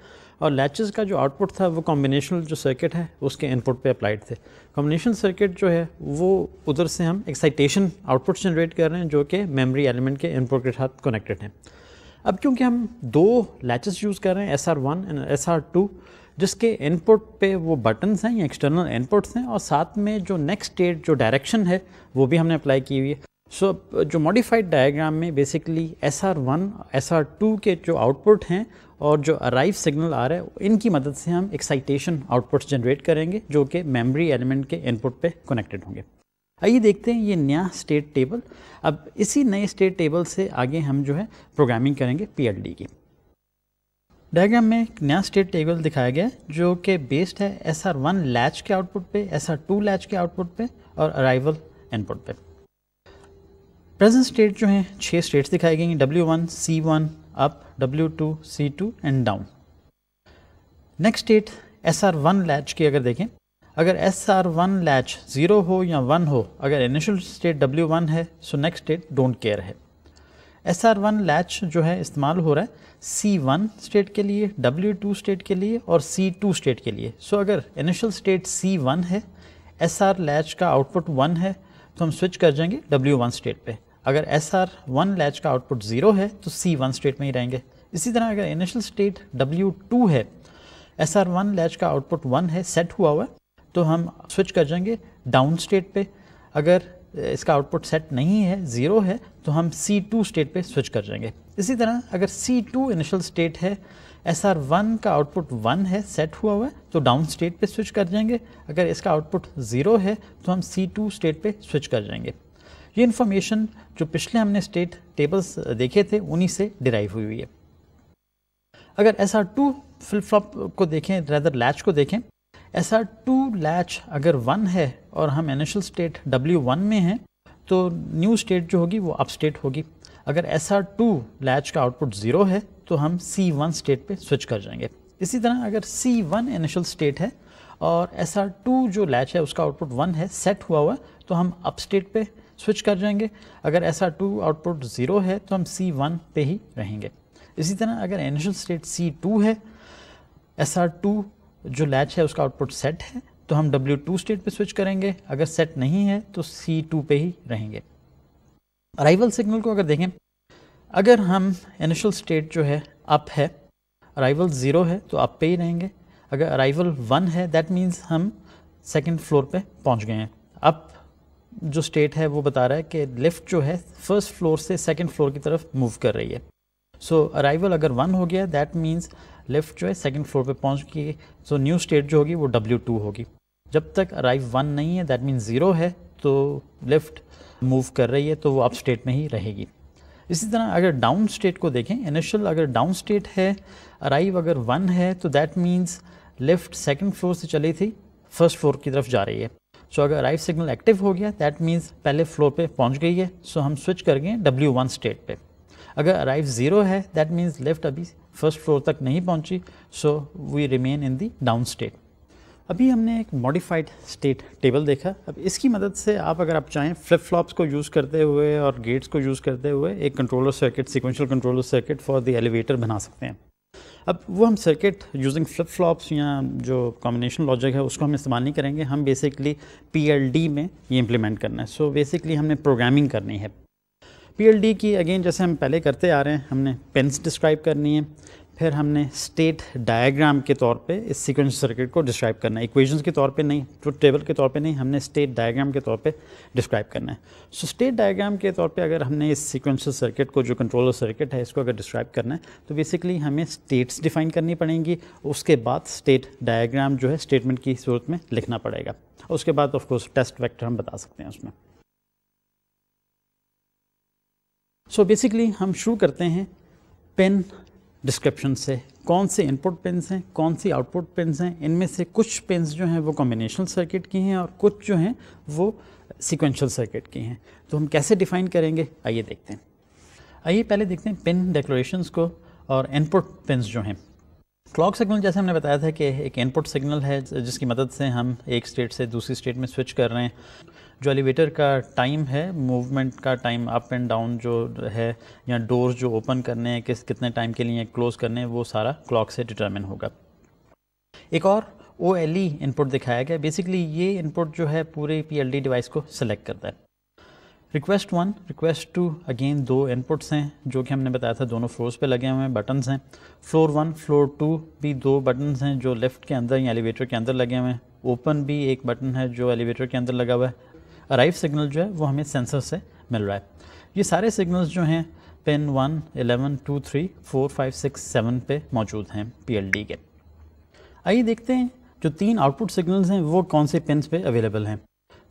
और लैचेस का जो आउटपुट था वो कॉम्बिनेशनल जो सर्किट है उसके इनपुट पे अप्लाइड थे कॉम्बिनेशन सर्किट जो है वो उधर से हम एक्साइटेशन आउटपुट जनरेट कर रहे हैं जो कि मेमोरी एलिमेंट के इनपुट के साथ कनेक्टेड हैं अब क्योंकि हम दो लैचेस यूज़ कर रहे हैं S R one and S R two जिसके इनपुट पे वो बटन्स हैं या एक्सटर्नल इनपुट्स हैं और साथ में जो नेक्स्ट स्टेट जो डायरेक्शन है वो भी हमने अप्लाई की हुई है सो so, जो मॉडिफाइड डायग्राम में basically S R one S R two के जो आउटपुट हैं और जो अराइव सिग्नल आ रहा है इनकी मदद से हम एक्साइटेशन आउटपुट्स जनरेट करेंगे जो कि मेमोरी एलिमेंट के इनपुट पे कनेक्टेड होंगे आइए देखते हैं ये नया स्टेट टेबल अब इसी नए स्टेट टेबल से आगे हम जो है प्रोग्रामिंग करेंगे पी की डायग्राम में एक नया स्टेट टेबल दिखाया गया जो कि बेस्ड है एस आर वन लैच के आउटपुट पे एस आर टू लैच के आउटपुट पे और अराइवल इनपुट पे प्रेजेंट स्टेट जो हैं छह स्टेट्स दिखाई गई W one C one up W two C two and down next state S R one latch की अगर देखें अगर S R one latch zero हो या वन हो अगर इनिशियल स्टेट डब्ल्यू वन है so next state don't care है एस आर वन लैच जो है इस्तेमाल हो रहा है C1 स्टेट के लिए W2 स्टेट के लिए और C2 स्टेट के लिए सो so, अगर इनिशियल स्टेट C1 है एस आर लैच का आउटपुट वन है तो हम स्विच कर जाएंगे W1 स्टेट पे अगर एस आर वन लैच का आउटपुट जीरो है तो C1 स्टेट में ही रहेंगे इसी तरह अगर इनिशियल स्टेट W2 है एस आर वन लैच का आउटपुट वन है सेट हुआ हुआ है तो हम स्विच कर जाएंगे डाउन स्टेट पे अगर इसका आउटपुट सेट नहीं है ज़ीरो है तो हम सी टू स्टेट पर स्विच कर जाएंगे इसी तरह अगर सी टू इनिशियल स्टेट है एस आर वन का आउटपुट वन है सेट हुआ हुआ है तो डाउन स्टेट पे स्विच कर जाएंगे अगर इसका आउटपुट ज़ीरो है तो हम सी टू स्टेट पे स्विच कर जाएंगे ये इन्फॉर्मेशन जो पिछले हमने स्टेट टेबल्स देखे थे उन्हीं से डिराइव हुई हुई है अगर S R two flip flop को देखें रेदर लैच को देखें एस आर टू लैच अगर वन है और हम इनिशियल स्टेट डब्ल्यू वन में हैं तो न्यू स्टेट जो होगी वो अप स्टेट होगी अगर एस आर टू लैच का आउटपुट ज़ीरो है तो हम सी वन स्टेट पे स्विच कर जाएंगे इसी तरह अगर सी वन इनिशियल स्टेट है और एस आर टू जो लैच है उसका आउटपुट वन है सेट हुआ हुआ तो हम अप स्टेट पे स्विच कर जाएंगे अगर S R two output zero है तो हम सी वन पे ही रहेंगे इसी तरह अगर इनिशियल स्टेट सी टू है एस आर टू जो लैच है उसका आउटपुट सेट है तो हम W2 स्टेट पे स्विच करेंगे अगर सेट नहीं है तो C2 पे ही रहेंगे अराइवल सिग्नल को अगर देखें अगर हम इनिशियल स्टेट जो है अप है अराइवल ज़ीरो है तो अप पे ही रहेंगे अगर अराइवल वन है दैट मीन्स हम सेकेंड फ्लोर पे पहुंच गए हैं अप जो स्टेट है वो बता रहा है कि लिफ्ट जो है फर्स्ट फ्लोर से सेकेंड फ्लोर की तरफ मूव कर रही है सो so, अराइवल अगर वन हो गया दैट मीन्स लिफ्ट जो है सेकेंड फ्लोर पर पहुँच गई सो न्यू स्टेट जो होगी वो डब्ल्यू टू होगी जब तक अराइव वन नहीं है दैट मीन ज़ीरो है तो लिफ्ट मूव कर रही है तो वो अप स्टेट में ही रहेगी इसी तरह अगर डाउन स्टेट को देखें इनिशियल अगर डाउन स्टेट है अराइव अगर वन है तो that means lift second floor से चली थी फर्स्ट फ्लोर की तरफ जा रही है सो so, अगर अराइव सिग्नल एक्टिव हो गया दैट मीन्स पहले फ्लोर पे पहुंच गई है सो so, हम स्विच कर गए डब्ल्यू वन स्टेट पे अगर अराइव ज़ीरो है दैट मीन्स लेफ्ट अभी फर्स्ट फ्लोर तक नहीं पहुंची so we remain in the down state अभी हमने एक मॉडिफाइड स्टेट टेबल देखा अब इसकी मदद से आप अगर आप चाहें फ्लिप फ्लॉप्स को यूज़ करते हुए और गेट्स को यूज़ करते हुए एक controller circuit sequential controller circuit for the elevator बना सकते हैं अब वो हम सर्किट यूजिंग फ्लिप फ्लॉप्स या जो कॉम्बिनेशन लॉजिक है उसको हम इस्तेमाल नहीं करेंगे हम बेसिकली पी में ये इम्प्लीमेंट करना है सो so बेसिकली हमने प्रोग्रामिंग करनी है पी की अगेन जैसे हम पहले करते आ रहे हैं हमने पेंस डिस्क्राइब करनी है फिर हमने स्टेट डायग्राम के तौर पे इस सीक्वेंस सर्किट को डिस्क्राइब करना है इक्वेशंस के तौर पे नहीं तो टेबल के तौर पे नहीं हमने स्टेट डायग्राम के तौर पे डिस्क्राइब करना है सो स्टेट डायग्राम के तौर पे अगर हमने इस सीक्वेंस सर्किट को जो कंट्रोलर सर्किट है इसको अगर डिस्क्राइब करना है तो बेसिकली हमें स्टेट्स डिफाइन करनी पड़ेंगी उसके बाद स्टेट डायग्राम जो है स्टेटमेंट की सूरत में लिखना पड़ेगा उसके बाद ऑफकोर्स टेस्ट वैक्टर हम बता सकते हैं उसमें सो so बेसिकली हम शुरू करते हैं पेन डिस्क्रिप्शन से कौन से इनपुट पेन्स हैं कौन सी आउटपुट पेन्स हैं इनमें से कुछ पेन्स जो हैं वो कॉम्बिनेशन सर्किट की हैं और कुछ जो हैं वो सिक्वेंशल सर्किट की हैं तो हम कैसे डिफाइन करेंगे आइए देखते हैं आइए पहले देखते हैं पिन डेक्लोरेशन को और इनपुट पिन जो हैं क्लॉक सिग्नल जैसे हमने बताया था कि एक इनपुट सिग्नल है जिसकी मदद से हम एक स्टेट से दूसरी स्टेट में स्विच कर रहे हैं जो एलिवेटर का टाइम है मूवमेंट का टाइम अप एंड डाउन जो है या डोर्स जो ओपन करने हैं किस कितने टाइम के लिए क्लोज़ करने हैं वो सारा क्लॉक से डिटर्मिन होगा एक और ओ एल ई इनपुट दिखाया गया बेसिकली ये इनपुट जो है पूरे पी एल डी डिवाइस को सिलेक्ट करता है request one request two again दो इनपुट्स हैं जो कि हमने बताया था दोनों फ्लोर्स पे लगे हुए हैं बटन्स हैं फ्लोर वन फ्लोर टू भी दो बटन्स हैं जो लिफ्ट के अंदर या एलिवेटर के अंदर लगे हुए हैं ओपन भी एक बटन है जो एलिवेटर के अंदर लगा हुआ है अराइव सिग्नल जो है वो हमें सेंसर से मिल रहा है ये सारे सिग्नल्स जो हैं pin one eleven two three four five six seven पे मौजूद हैं पी के आइए देखते हैं जो तीन आउटपुट सिग्नल्स हैं वो कौन से पिन पे अवेलेबल हैं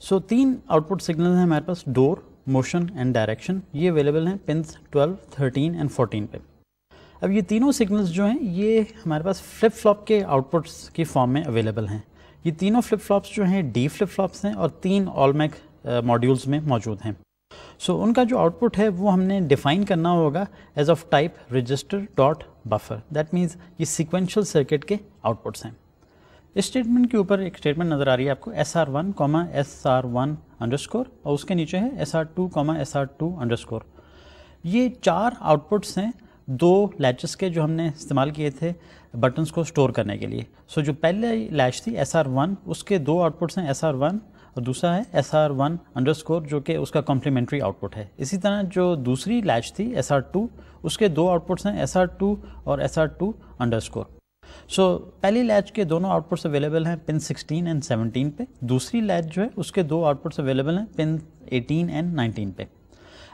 सो so, तीन आउटपुट सिग्नल्स हैं हमारे पास डोर मोशन एंड डायरेक्शन ये अवेलेबल हैं pin twelve thirteen and fourteen पे अब ये तीनों सिग्नल्स जो हैं ये हमारे पास फ्लिप फ्लॉप के आउटपुट्स की फॉर्म में अवेलेबल हैं ये तीनों फ्लिप फ्लॉप्स जो हैं डी फ्लिप फ्लॉप्स हैं और तीन ऑलमैक मॉड्यूल्स में मौजूद हैं सो so, उनका जो आउटपुट है वो हमने डिफाइन करना होगा as of type register dot buffer that means ये सिक्वेंशल सर्किट के आउटपुट्स हैं इस स्टेटमेंट के ऊपर एक स्टेटमेंट नज़र आ रही है आपको S R one comma S R one underscore और उसके नीचे है S R two comma S R two underscore ये चार आउटपुट्स हैं दो लैचेस के जो हमने इस्तेमाल किए थे बटन्स को स्टोर करने के लिए सो so, जो पहले लैच थी एस आर वन उसके दो आउटपुट्स हैं एस आर वन और दूसरा है S R one underscore जो कि उसका कॉम्प्लीमेंट्री आउटपुट है इसी तरह जो दूसरी लैच थी एस आर टू उसके दो आउटपुट्स हैं एस आर टू और S R two underscore so पहली लैच के दोनों आउटपुट्स अवेलेबल हैं पिन 16 एंड 17 पे दूसरी लैच जो है उसके दो आउटपुट्स अवेलेबल हैं पिन 18 एंड 19 पे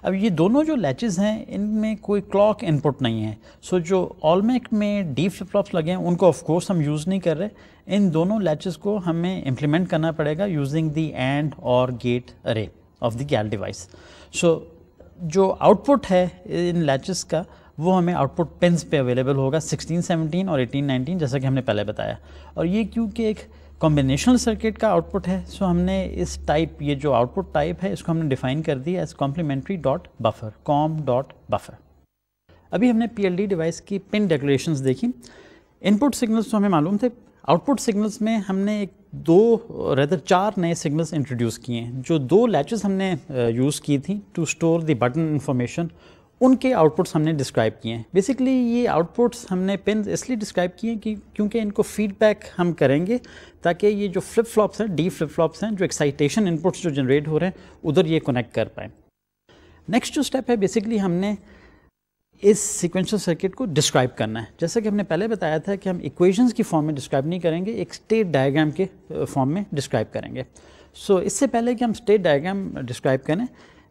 अब ये दोनों जो लैचेज़ हैं इनमें कोई क्लॉक इनपुट नहीं है सो जो ऑलमेक में डी फ्लिप फ्लॉप्स लगे हैं उनको ऑफकोर्स हम यूज़ नहीं कर रहे इन दोनों लैचेज़ को हमें इम्प्लीमेंट करना पड़ेगा यूजिंग दी एंड और gate array of the GAL device so जो आउटपुट है इन लैचेस का वो हमें आउटपुट पेंस पे अवेलेबल होगा 16, 17 और 18, 19 जैसा कि हमने पहले बताया और ये क्योंकि एक कॉम्बिनेशनल सर्किट का आउटपुट है सो हमने इस टाइप ये जो आउटपुट टाइप है इसको हमने डिफाइन कर दिया as complementary dot buffer com dot buffer अभी हमने पी डिवाइस की पिन डेकोरेशन देखी इनपुट सिग्नल्स तो हमें मालूम थे आउटपुट सिग्नल्स में हमने एक दो रेदर चार नए सिग्नल्स इंट्रोड्यूस किए हैं जो दो लैचेस हमने यूज़ uh, की थी to store the button information उनके आउटपुट्स हमने डिस्क्राइब किए हैं बेसिकली ये आउटपुट्स हमने पिन इसलिए डिस्क्राइब किए हैं कि क्योंकि इनको फीडबैक हम करेंगे ताकि ये जो फ्लिप फ्लॉप्स हैं डी फ्लिप फ्लॉप्स हैं जो एक्साइटेशन इनपुट्स जो जनरेट हो रहे हैं उधर ये कनेक्ट कर पाए नेक्स्ट जो स्टेप है बेसिकली हमने इस सिक्वेंशल सर्किट को डिस्क्राइब करना है जैसा कि हमने पहले बताया था कि हम इक्वेशंस की फॉर्म में डिस्क्राइब नहीं करेंगे एक स्टेट डायग्राम के फॉर्म में डिस्क्राइब करेंगे सो so, इससे पहले कि हम स्टेट डायग्राम डिस्क्राइब करें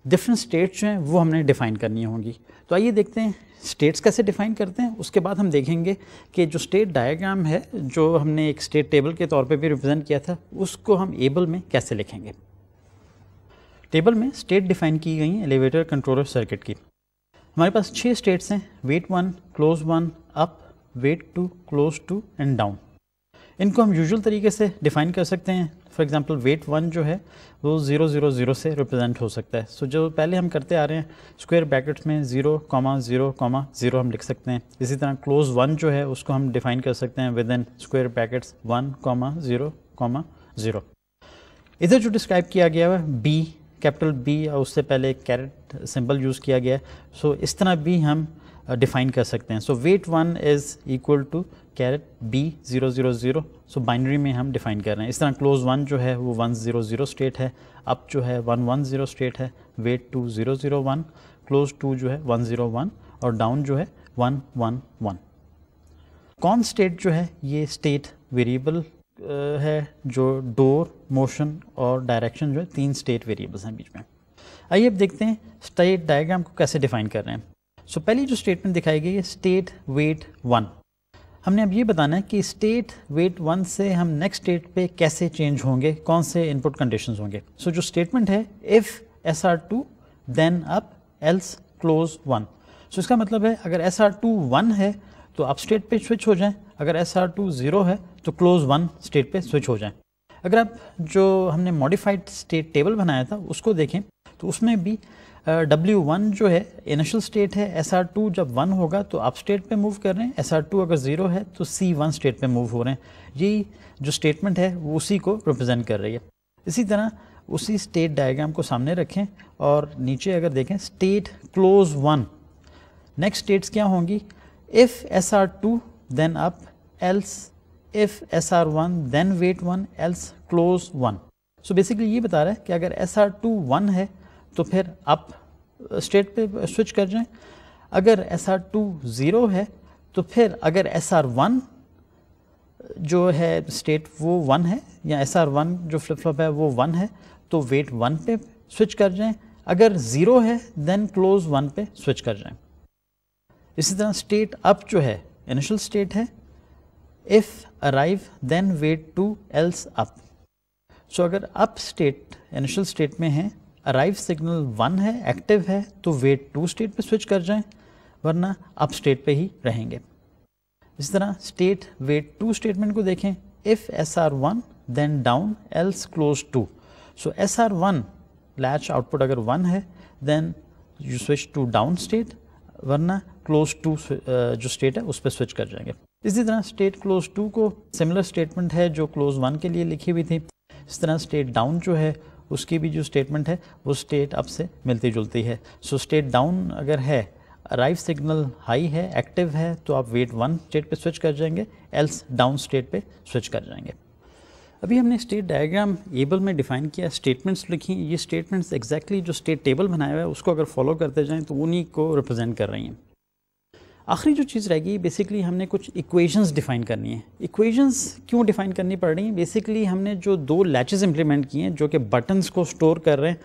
डिफरेंट स्टेट्स जो हैं वो हमने डिफ़ाइन करनी होंगी तो आइए देखते हैं स्टेट्स कैसे डिफ़ाइन करते हैं उसके बाद हम देखेंगे कि जो स्टेट डायग्राम है जो हमने एक स्टेट टेबल के तौर पे भी रिप्रेजेंट किया था उसको हम एबल में कैसे लिखेंगे टेबल में स्टेट डिफ़ाइन की गई हैं एलिवेटर कंट्रोलर सर्किट की हमारे पास छः स्टेट्स हैं wait one close one up wait two close two and down इनको हम यूजुअल तरीके से डिफ़ाइन कर सकते हैं फॉर एग्जांपल वेट वन जो है वो ज़ीरो ज़ीरो ज़ीरो से रिप्रेजेंट हो सकता है सो so, जो पहले हम करते आ रहे हैं स्क्वायर ब्रैकेट्स में zero comma zero comma zero हम लिख सकते हैं इसी तरह क्लोज वन जो है उसको हम डिफाइन कर सकते हैं within square brackets one comma zero comma zero इधर जो डिस्क्राइब किया गया है बी कैपिटल बी और उससे पहले कैरेट सिंबल यूज़ किया गया है सो so, इस तरह भी हम डिफाइन कर सकते हैं so wait one is equal to caret B zero zero zero so binary में हम डिफाइन कर रहे हैं इस तरह क्लोज वन जो है वो वन ज़ीरो ज़ीरो स्टेट है अप जो है वन वन ज़ीरो स्टेट है wait two zero zero one close two जो है वन ज़ीरो वन और डाउन जो है वन वन वन कौन स्टेट जो है ये स्टेट वेरिएबल uh, है जो डोर मोशन और डायरेक्शन जो है तीन स्टेट वेरिएबल्स हैं बीच में आइए अब देखते हैं स्टेट डायग्राम को कैसे डिफाइन कर रहे हैं सो so, पहली जो स्टेटमेंट दिखाई गई है स्टेट वेट वन हमने अब ये बताना है कि स्टेट वेट वन से हम नेक्स्ट स्टेट पे कैसे चेंज होंगे कौन से इनपुट कंडीशंस होंगे सो so, जो स्टेटमेंट है if S R two then up else close one so इसका मतलब है अगर एस आर टू वन है तो आप स्टेट पे स्विच हो जाएं अगर एस आर टू ज़ीरो है तो क्लोज वन स्टेट पे स्विच हो जाएं अगर आप जो हमने मॉडिफाइड स्टेट टेबल बनाया था उसको देखें तो उसमें भी डब्ल्यू वन जो है इनिशियल स्टेट है एस आर टू जब वन होगा तो आप स्टेट पे मूव कर रहे हैं एस आर टू अगर ज़ीरो है तो सी वन स्टेट पे मूव हो रहे हैं यही जो स्टेटमेंट है वो उसी को रिप्रेजेंट कर रही है इसी तरह उसी स्टेट डायग्राम को सामने रखें और नीचे अगर देखें state close one next states क्या होंगी if S R two then up else if S R one then wait one else close one so basically ये बता रहा है कि अगर एस आर टू वन है तो फिर आप स्टेट पे स्विच कर जाएं अगर एस आर टू ज़ीरो है तो फिर अगर एस आर वन जो है स्टेट वो वन है या एस आर वन जो फ्लिप फ्लॉप है वो वन है तो वेट वन पे स्विच कर जाएं अगर ज़ीरो है देन क्लोज वन पे स्विच कर जाएं इसी तरह स्टेट अप जो है इनिशियल स्टेट है if arrive then wait two else up so अगर अप स्टेट इनिशियल स्टेट में है अराइव सिग्नल वन है एक्टिव है तो वेट टू स्टेट पे स्विच कर जाएं वरना अप स्टेट पे ही रहेंगे इस तरह स्टेट वेट टू स्टेटमेंट को देखें if S R one then down else close two so S R one latch output अगर वन है then you switch to down state वरना क्लोज टू uh, जो स्टेट है उस पर स्विच कर जाएंगे इसी तरह स्टेट क्लोज टू को सिमिलर स्टेटमेंट है जो क्लोज वन के लिए लिखी हुई थी इस तरह स्टेट डाउन जो है उसकी भी जो स्टेटमेंट है वो स्टेट अप से मिलती जुलती है सो स्टेट डाउन अगर है अराइव सिग्नल हाई है एक्टिव है तो आप वेट वन स्टेट पे स्विच कर जाएंगे एल्स डाउन स्टेट पे स्विच कर जाएंगे अभी हमने स्टेट डायग्राम एबल में डिफाइन किया स्टेटमेंट्स लिखी ये स्टेटमेंट्स एग्जैक्टली exactly जो स्टेट टेबल बनाया हुआ है उसको अगर फॉलो करते जाएं तो उन्हीं को रिप्रेजेंट कर रही हैं आखिरी जो चीज़ रहेगी बेसिकली हमने कुछ इक्वेशंस डिफ़ाइन करनी है इक्वेशंस क्यों डिफ़ाइन करनी पड़ रही हैं बेसिकली हमने जो दो लैचेस इंप्लीमेंट किए हैं जो कि बटन्स को स्टोर कर रहे हैं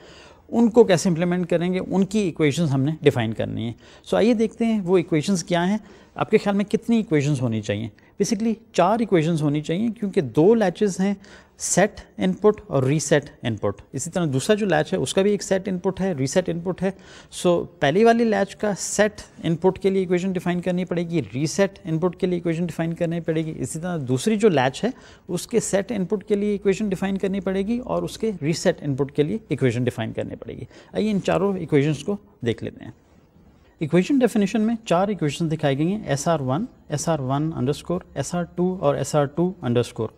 उनको कैसे इंप्लीमेंट करेंगे उनकी इक्वेशंस हमने डिफ़ाइन करनी है सो so, आइए देखते हैं वो इक्वेशंस क्या हैं आपके ख्याल में कितनी इक्वेशंस होनी चाहिए बेसिकली चार इक्वेशंस होनी चाहिए क्योंकि दो लैचेस हैं सेट इनपुट और रीसेट इनपुट इसी तरह दूसरा जो लैच है उसका भी एक सेट इनपुट है रीसेट इनपुट है सो so, पहली वाली लैच का सेट इनपुट के लिए इक्वेशन डिफाइन करनी पड़ेगी रीसेट इनपुट के लिए इक्वेशन डिफाइन करनी पड़ेगी इसी तरह दूसरी जो लैच है उसके सेट इनपुट के लिए इक्वेशन डिफाइन करनी पड़ेगी और उसके रीसेट इनपुट के लिए इक्वेशन डिफाइन करनी पड़ेगी आइए इन चारों इक्वेशंस को देख लेते हैं इक्वेशन डेफिनेशन में चार इक्वेशन दिखाई गई हैं S R one S R one underscore S R two और S R two underscore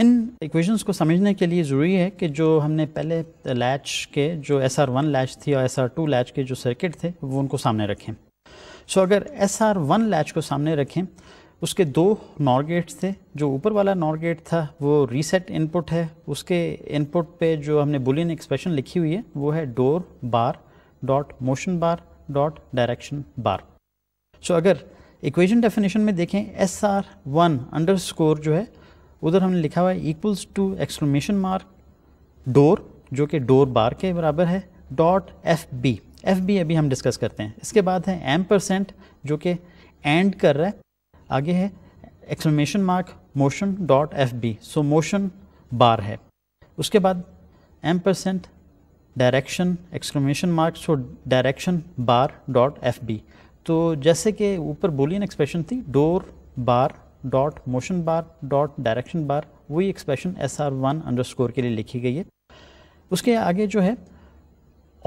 इन इक्वेशंस को समझने के लिए ज़रूरी है कि जो हमने पहले लैच के जो एस आर वन लैच थी और एस आर टू लैच के जो सर्किट थे वो उनको सामने रखें सो so, अगर एस आर वन लैच को सामने रखें उसके दो नॉर गेट्स थे जो ऊपर वाला नॉर गेट था वो रीसेट इनपुट है उसके इनपुट पे जो हमने बुलियन एक्सप्रेशन लिखी हुई है वो है door bar dot motion bar dot direction bar so अगर इक्वेशन डेफिनेशन में देखें S R one underscore जो है उधर हमने लिखा हुआ है equals to exclamation mark door जो कि डोर बार के बराबर है dot F B F B अभी हम डिस्कस करते हैं इसके बाद है एम परसेंट जो कि एंड कर रहा है आगे है exclamation mark motion dot F B so motion bar है उसके बाद M percent direction exclamation mark so direction bar dot F B तो जैसे कि ऊपर बोलियन एक्सप्रेशन थी door bar dot motion bar dot direction bar वही expression S R one underscore के लिए लिखी गई है उसके आगे जो है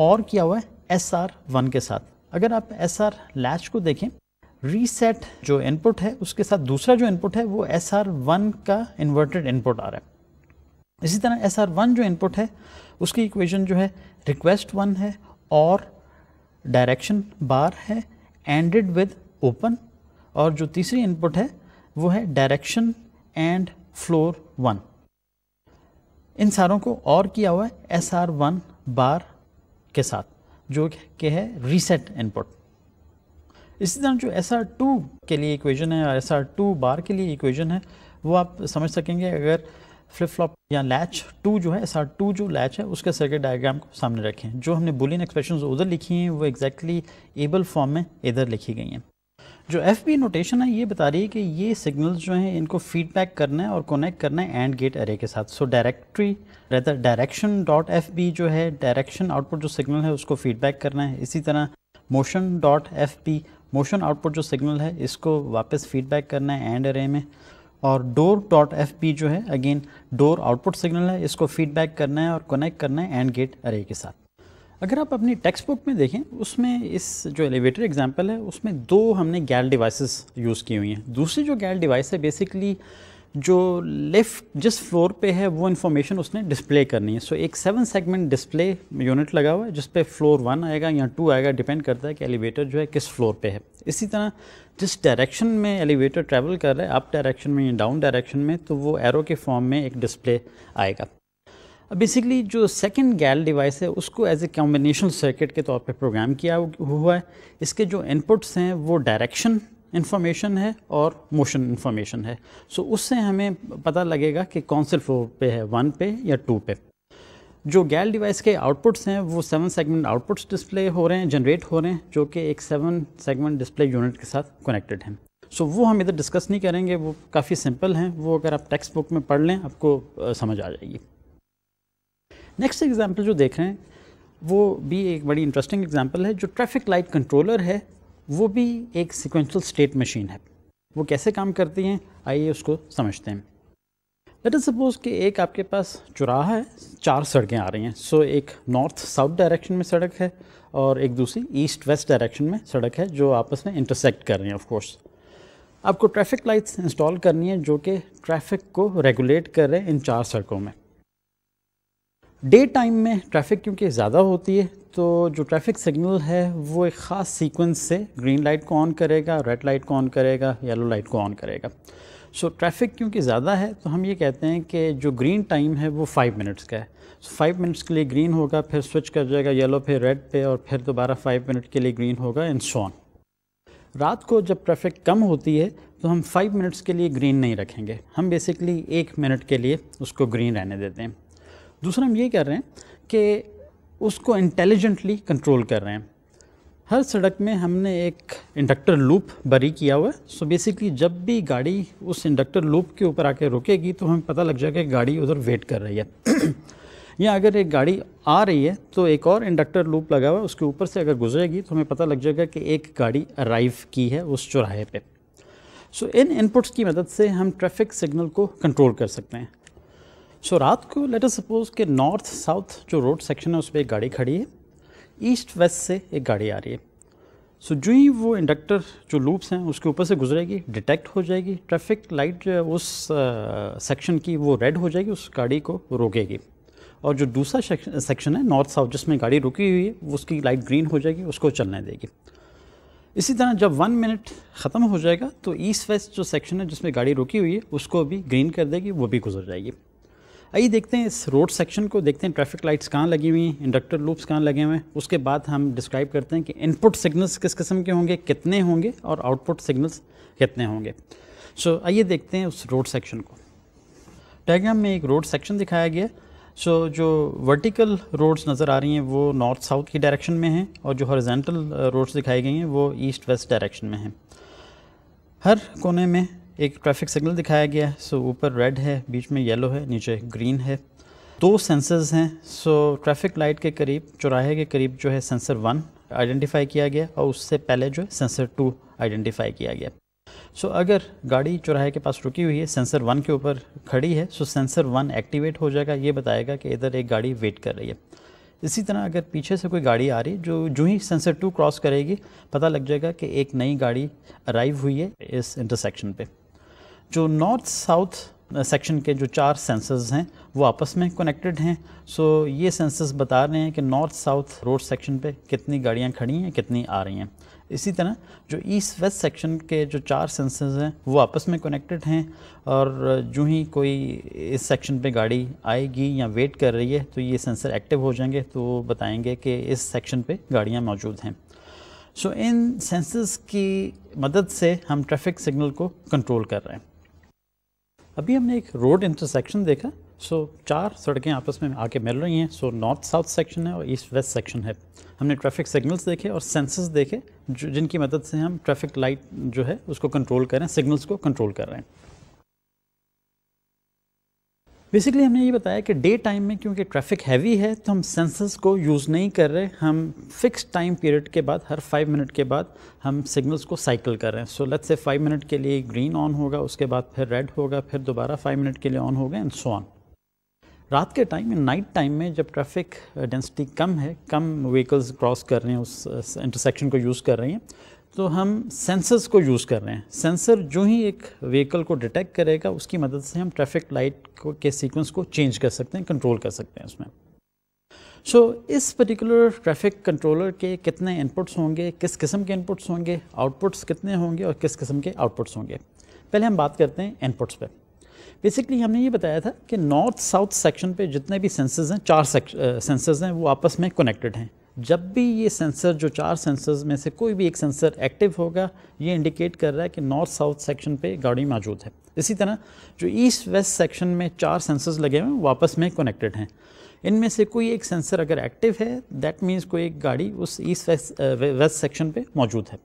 और किया हुआ है एस आर वन के साथ अगर आप एस आर लैच को देखें रीसेट जो इनपुट है उसके साथ दूसरा जो इनपुट है वो एस आर वन का इन्वर्टेड इनपुट आ रहा है इसी तरह एस आर वन जो इनपुट है उसकी इक्वेशन जो है रिक्वेस्ट वन है और डायरेक्शन बार है एंडेड विद ओपन और जो तीसरी इनपुट है वो है डायरेक्शन एंड फ्लोर वन इन सारों को और किया हुआ है एस आर वन बार के साथ जो कि है रीसेट इनपुट इसी तरह जो एस आर टू के लिए इक्वेशन है और एस आर टू बार के लिए इक्वेशन है वो आप समझ सकेंगे अगर फ्लिप फ्लॉप या लैच टू जो है एस आर टू जो लैच है उसके सर्किट डायग्राम को सामने रखें जो हमने बुलियन एक्सप्रेशन उधर लिखी हैं वो एग्जैक्टली एबल फॉर्म में इधर लिखी गई हैं जो एफ बी नोटेशन है ये बता रही है कि ये सिग्नल्स जो हैं इनको फीडबैक करना है और कनेक्ट करना है एंड गेट एरे के साथ सो डायरेक्ट्री रहता डायरेक्शन डॉट एफ बी जो है डायरेक्शन आउटपुट जो सिग्नल है उसको फीडबैक करना है इसी तरह motion dot F B motion output जो सिग्नल है इसको वापस फीडबैक करना है एंड एरे में और डोर डॉट एफ बी जो है अगेन डोर आउटपुट सिग्नल है इसको फीडबैक करना है और कनेक्ट करना है एंड गेट अरे के साथ अगर आप अपनी टेक्स्ट बुक में देखें उसमें इस जो एलिवेटर एग्जांपल है उसमें दो हमने गैल डिवाइसेस यूज़ की हुई हैं दूसरी जो गैल डिवाइस है बेसिकली जो लेफ़्ट जिस फ्लोर पे है वो इन्फॉर्मेशन उसने डिस्प्ले करनी है सो so, एक सेवन सेगमेंट डिस्प्ले यूनिट लगा हुआ है जिस पे फ्लोर वन आएगा या टू आएगा डिपेंड करता है कि एलिवेटर जो है किस फ्लोर पे है इसी तरह जिस डायरेक्शन में एलिवेटर ट्रैवल कर रहा है अप डायरेक्शन में या डाउन डायरेक्शन में तो वो एरो के फॉर्म में एक डिस्प्ले आएगा बेसिकली जो सेकेंड गैल डिवाइस है उसको एज ए कॉम्बिनेशन सर्किट के तौर पे प्रोग्राम किया हुआ है इसके जो इनपुट्स हैं वो डायरेक्शन इन्फॉर्मेशन है और मोशन इन्फॉर्मेशन है सो so, उससे हमें पता लगेगा कि कौन से फ्लोर पे है वन पे या टू पे जो गैल डिवाइस के आउटपुट्स हैं वो सेवन सेगमेंट आउटपुट्स डिस्प्ले हो रहे हैं जनरेट हो रहे हैं जो कि एक सेवन सेगमेंट डिस्प्ले यूनिट के साथ कनेक्टेड हैं सो so, वो हम इधर डिस्कस नहीं करेंगे वो काफ़ी सिंपल हैं वो अगर आप टेक्स्ट बुक में पढ़ लें आपको समझ आ जाएगी नेक्स्ट एग्जाम्पल जो देख रहे हैं वो भी एक बड़ी इंटरेस्टिंग एग्जाम्पल है जो ट्रैफिक लाइट कंट्रोलर है वो भी एक सिक्वेंशल स्टेट मशीन है वो कैसे काम करती हैं आइए उसको समझते हैं लेट सपोज कि एक आपके पास चुराह है चार सड़कें आ रही हैं सो so, एक नॉर्थ साउथ डायरेक्शन में सड़क है और एक दूसरी ईस्ट वेस्ट डायरेक्शन में सड़क है जो आपस में इंटरसेक्ट कर रही हैं ऑफकोर्स आपको ट्रैफिक लाइट्स इंस्टॉल करनी है जो कि ट्रैफिक को रेगुलेट कर रहे हैं इन चार सड़कों में डे टाइम में ट्रैफिक क्योंकि ज़्यादा होती है तो जो ट्रैफिक सिग्नल है वो एक ख़ास सीक्वेंस से ग्रीन लाइट को ऑन करेगा रेड लाइट को ऑन करेगा येलो लाइट को ऑन करेगा सो so, ट्रैफिक क्योंकि ज़्यादा है तो हम ये कहते हैं कि जो ग्रीन टाइम है वो फाइव मिनट्स का है सो फाइव मिनट्स के लिए ग्रीन होगा फिर स्विच कर जाएगा येलो फिर रेड पे और फिर दोबारा फाइव मिनट के लिए ग्रीन होगा एंड सोन रात को जब ट्रैफिक कम होती है तो हम फाइव मिनट्स के लिए ग्रीन नहीं रखेंगे हम बेसिकली एक मिनट के लिए उसको ग्रीन रहने देते हैं दूसरा हम ये कर रहे हैं कि उसको इंटेलिजेंटली कंट्रोल कर रहे हैं हर सड़क में हमने एक इंडक्टर लूप बरी किया हुआ है सो बेसिकली जब भी गाड़ी उस इंडक्टर लूप के ऊपर आके रुकेगी तो हमें पता लग जाएगा कि गाड़ी उधर वेट कर रही है [clears throat] या अगर एक गाड़ी आ रही है तो एक और इंडक्टर लूप लगा हुआ है उसके ऊपर से अगर गुजरेगी तो हमें पता लग जाएगा कि एक गाड़ी अराइव की है उस चौराहे पर सो so, इन इनपुट्स की मदद से हम ट्रैफिक सिग्नल को कंट्रोल कर सकते हैं सो रात को लेटर सपोज के नॉर्थ साउथ जो रोड सेक्शन है उस पर एक गाड़ी खड़ी है ईस्ट वेस्ट से एक गाड़ी आ रही है सो so, जो ही वो इंडक्टर जो लूप्स हैं उसके ऊपर से गुजरेगी डिटेक्ट हो जाएगी ट्रैफिक लाइट जो है उस सेक्शन की वो रेड हो जाएगी उस गाड़ी को रोकेगी और जो दूसरा सेक्शन है नॉर्थ साउथ जिसमें गाड़ी रुकी हुई है उसकी लाइट ग्रीन हो जाएगी उसको चलने देगी इसी तरह जब वन मिनट ख़त्म हो जाएगा तो ईस्ट वेस्ट जो सेक्शन है जिसमें गाड़ी रुकी हुई है उसको भी ग्रीन कर देगी वो भी गुजर जाएगी आइए देखते हैं इस रोड सेक्शन को देखते हैं ट्रैफिक लाइट्स कहाँ लगी हुई हैं इंडक्टर लूप्स कहाँ लगे हुए हैं उसके बाद हम डिस्क्राइब करते हैं कि इनपुट सिग्नल्स किस किस्म के होंगे कितने होंगे और आउटपुट सिग्नल्स कितने होंगे सो so, आइए देखते हैं उस रोड सेक्शन को डायग्राम में एक रोड सेक्शन दिखाया गया सो so, जो वर्टिकल रोड्स नज़र आ रही हैं वो नॉर्थ साउथ की डायरेक्शन में हैं और जो हॉरिजेंटल रोड्स uh, दिखाई गई हैं वो ईस्ट वेस्ट डायरेक्शन में हैं हर कोने में एक ट्रैफिक सिग्नल दिखाया गया है सो ऊपर रेड है बीच में येलो है नीचे ग्रीन है दो सेंसर्स हैं सो ट्रैफिक लाइट के करीब चौराहे के करीब जो है सेंसर वन आइडेंटिफाई किया गया और उससे पहले जो है सेंसर टू आइडेंटिफाई किया गया सो so, अगर गाड़ी चौराहे के पास रुकी हुई है सेंसर वन के ऊपर खड़ी है सो सेंसर वन एक्टिवेट हो जाएगा ये बताएगा कि इधर एक गाड़ी वेट कर रही है इसी तरह अगर पीछे से कोई गाड़ी आ रही है जो जो ही सेंसर टू क्रॉस करेगी पता लग जाएगा कि एक नई गाड़ी अराइव हुई है इस इंटरसेक्शन पर जो नॉर्थ साउथ सेक्शन के जो चार सेंसर्स हैं वो आपस में कनेक्टेड हैं सो so, ये सेंसर्स बता रहे हैं कि नॉर्थ साउथ रोड सेक्शन पे कितनी गाड़ियाँ खड़ी हैं कितनी आ रही हैं इसी तरह जो ईस्ट वेस्ट सेक्शन के जो चार सेंसर्स हैं वो आपस में कनेक्टेड हैं और जो ही कोई इस सेक्शन पे गाड़ी आएगी या वेट कर रही है तो ये सेंसर एक्टिव हो जाएंगे तो बताएंगे कि इस सेक्शन पे गाड़ियाँ मौजूद हैं सो so, इन सेंसर्स की मदद से हम ट्रैफिक सिग्नल को कंट्रोल कर रहे हैं अभी हमने एक रोड इंटरसेक्शन देखा सो so, चार सड़कें आपस में आके मिल रही हैं सो नॉर्थ साउथ सेक्शन है और ईस्ट वेस्ट सेक्शन है हमने ट्रैफिक सिग्नल्स देखे और सेंसर्स देखे जिनकी मदद से हम ट्रैफिक लाइट जो है उसको कंट्रोल करें सिग्नल्स को कंट्रोल कर रहे हैं बेसिकली हमने ये बताया कि डे टाइम में क्योंकि ट्रैफिक हैवी है तो हम सेंसर्स को यूज़ नहीं कर रहे हम फिक्स टाइम पीरियड के बाद हर फाइव मिनट के बाद हम सिग्नल्स को साइकिल कर रहे हैं so let's say five minute के लिए ग्रीन ऑन होगा उसके बाद फिर रेड होगा फिर दोबारा फाइव मिनट के लिए ऑन होगा एंड सो ऑन रात के टाइम में नाइट टाइम में जब ट्रैफिक डेंसिटी कम है कम व्हीकल्स क्रॉस कर रहे हैं उस इंटरसेक्शन को यूज़ कर रहे हैं तो हम सेंसर्स को यूज़ कर रहे हैं सेंसर जो ही एक व्हीकल को डिटेक्ट करेगा उसकी मदद से हम ट्रैफिक लाइट को के सीक्वेंस को चेंज कर सकते हैं कंट्रोल कर सकते हैं उसमें सो so, इस पर्टिकुलर ट्रैफिक कंट्रोलर के कितने इनपुट्स होंगे किस किस्म के इनपुट्स होंगे आउटपुट्स कितने होंगे और किस किस्म के आउटपुट्स होंगे पहले हम बात करते हैं इनपुट्स पर बेसिकली हमने ये बताया था कि नॉर्थ साउथ सेक्शन पे जितने भी सेंसर्स हैं चार सेंसर्स हैं वो आपस में कनेक्टेड हैं जब भी ये सेंसर जो चार सेंसर्स में से कोई भी एक सेंसर एक्टिव होगा ये इंडिकेट कर रहा है कि नॉर्थ साउथ सेक्शन पे गाड़ी मौजूद है इसी तरह जो ईस्ट वेस्ट सेक्शन में चार सेंसर्स लगे हुए हैं वापस में कनेक्टेड हैं इनमें से कोई एक सेंसर अगर एक्टिव है दैट मीन्स कोई एक गाड़ी उस ईस्ट वेस्ट वेस्ट सेक्शन पर मौजूद है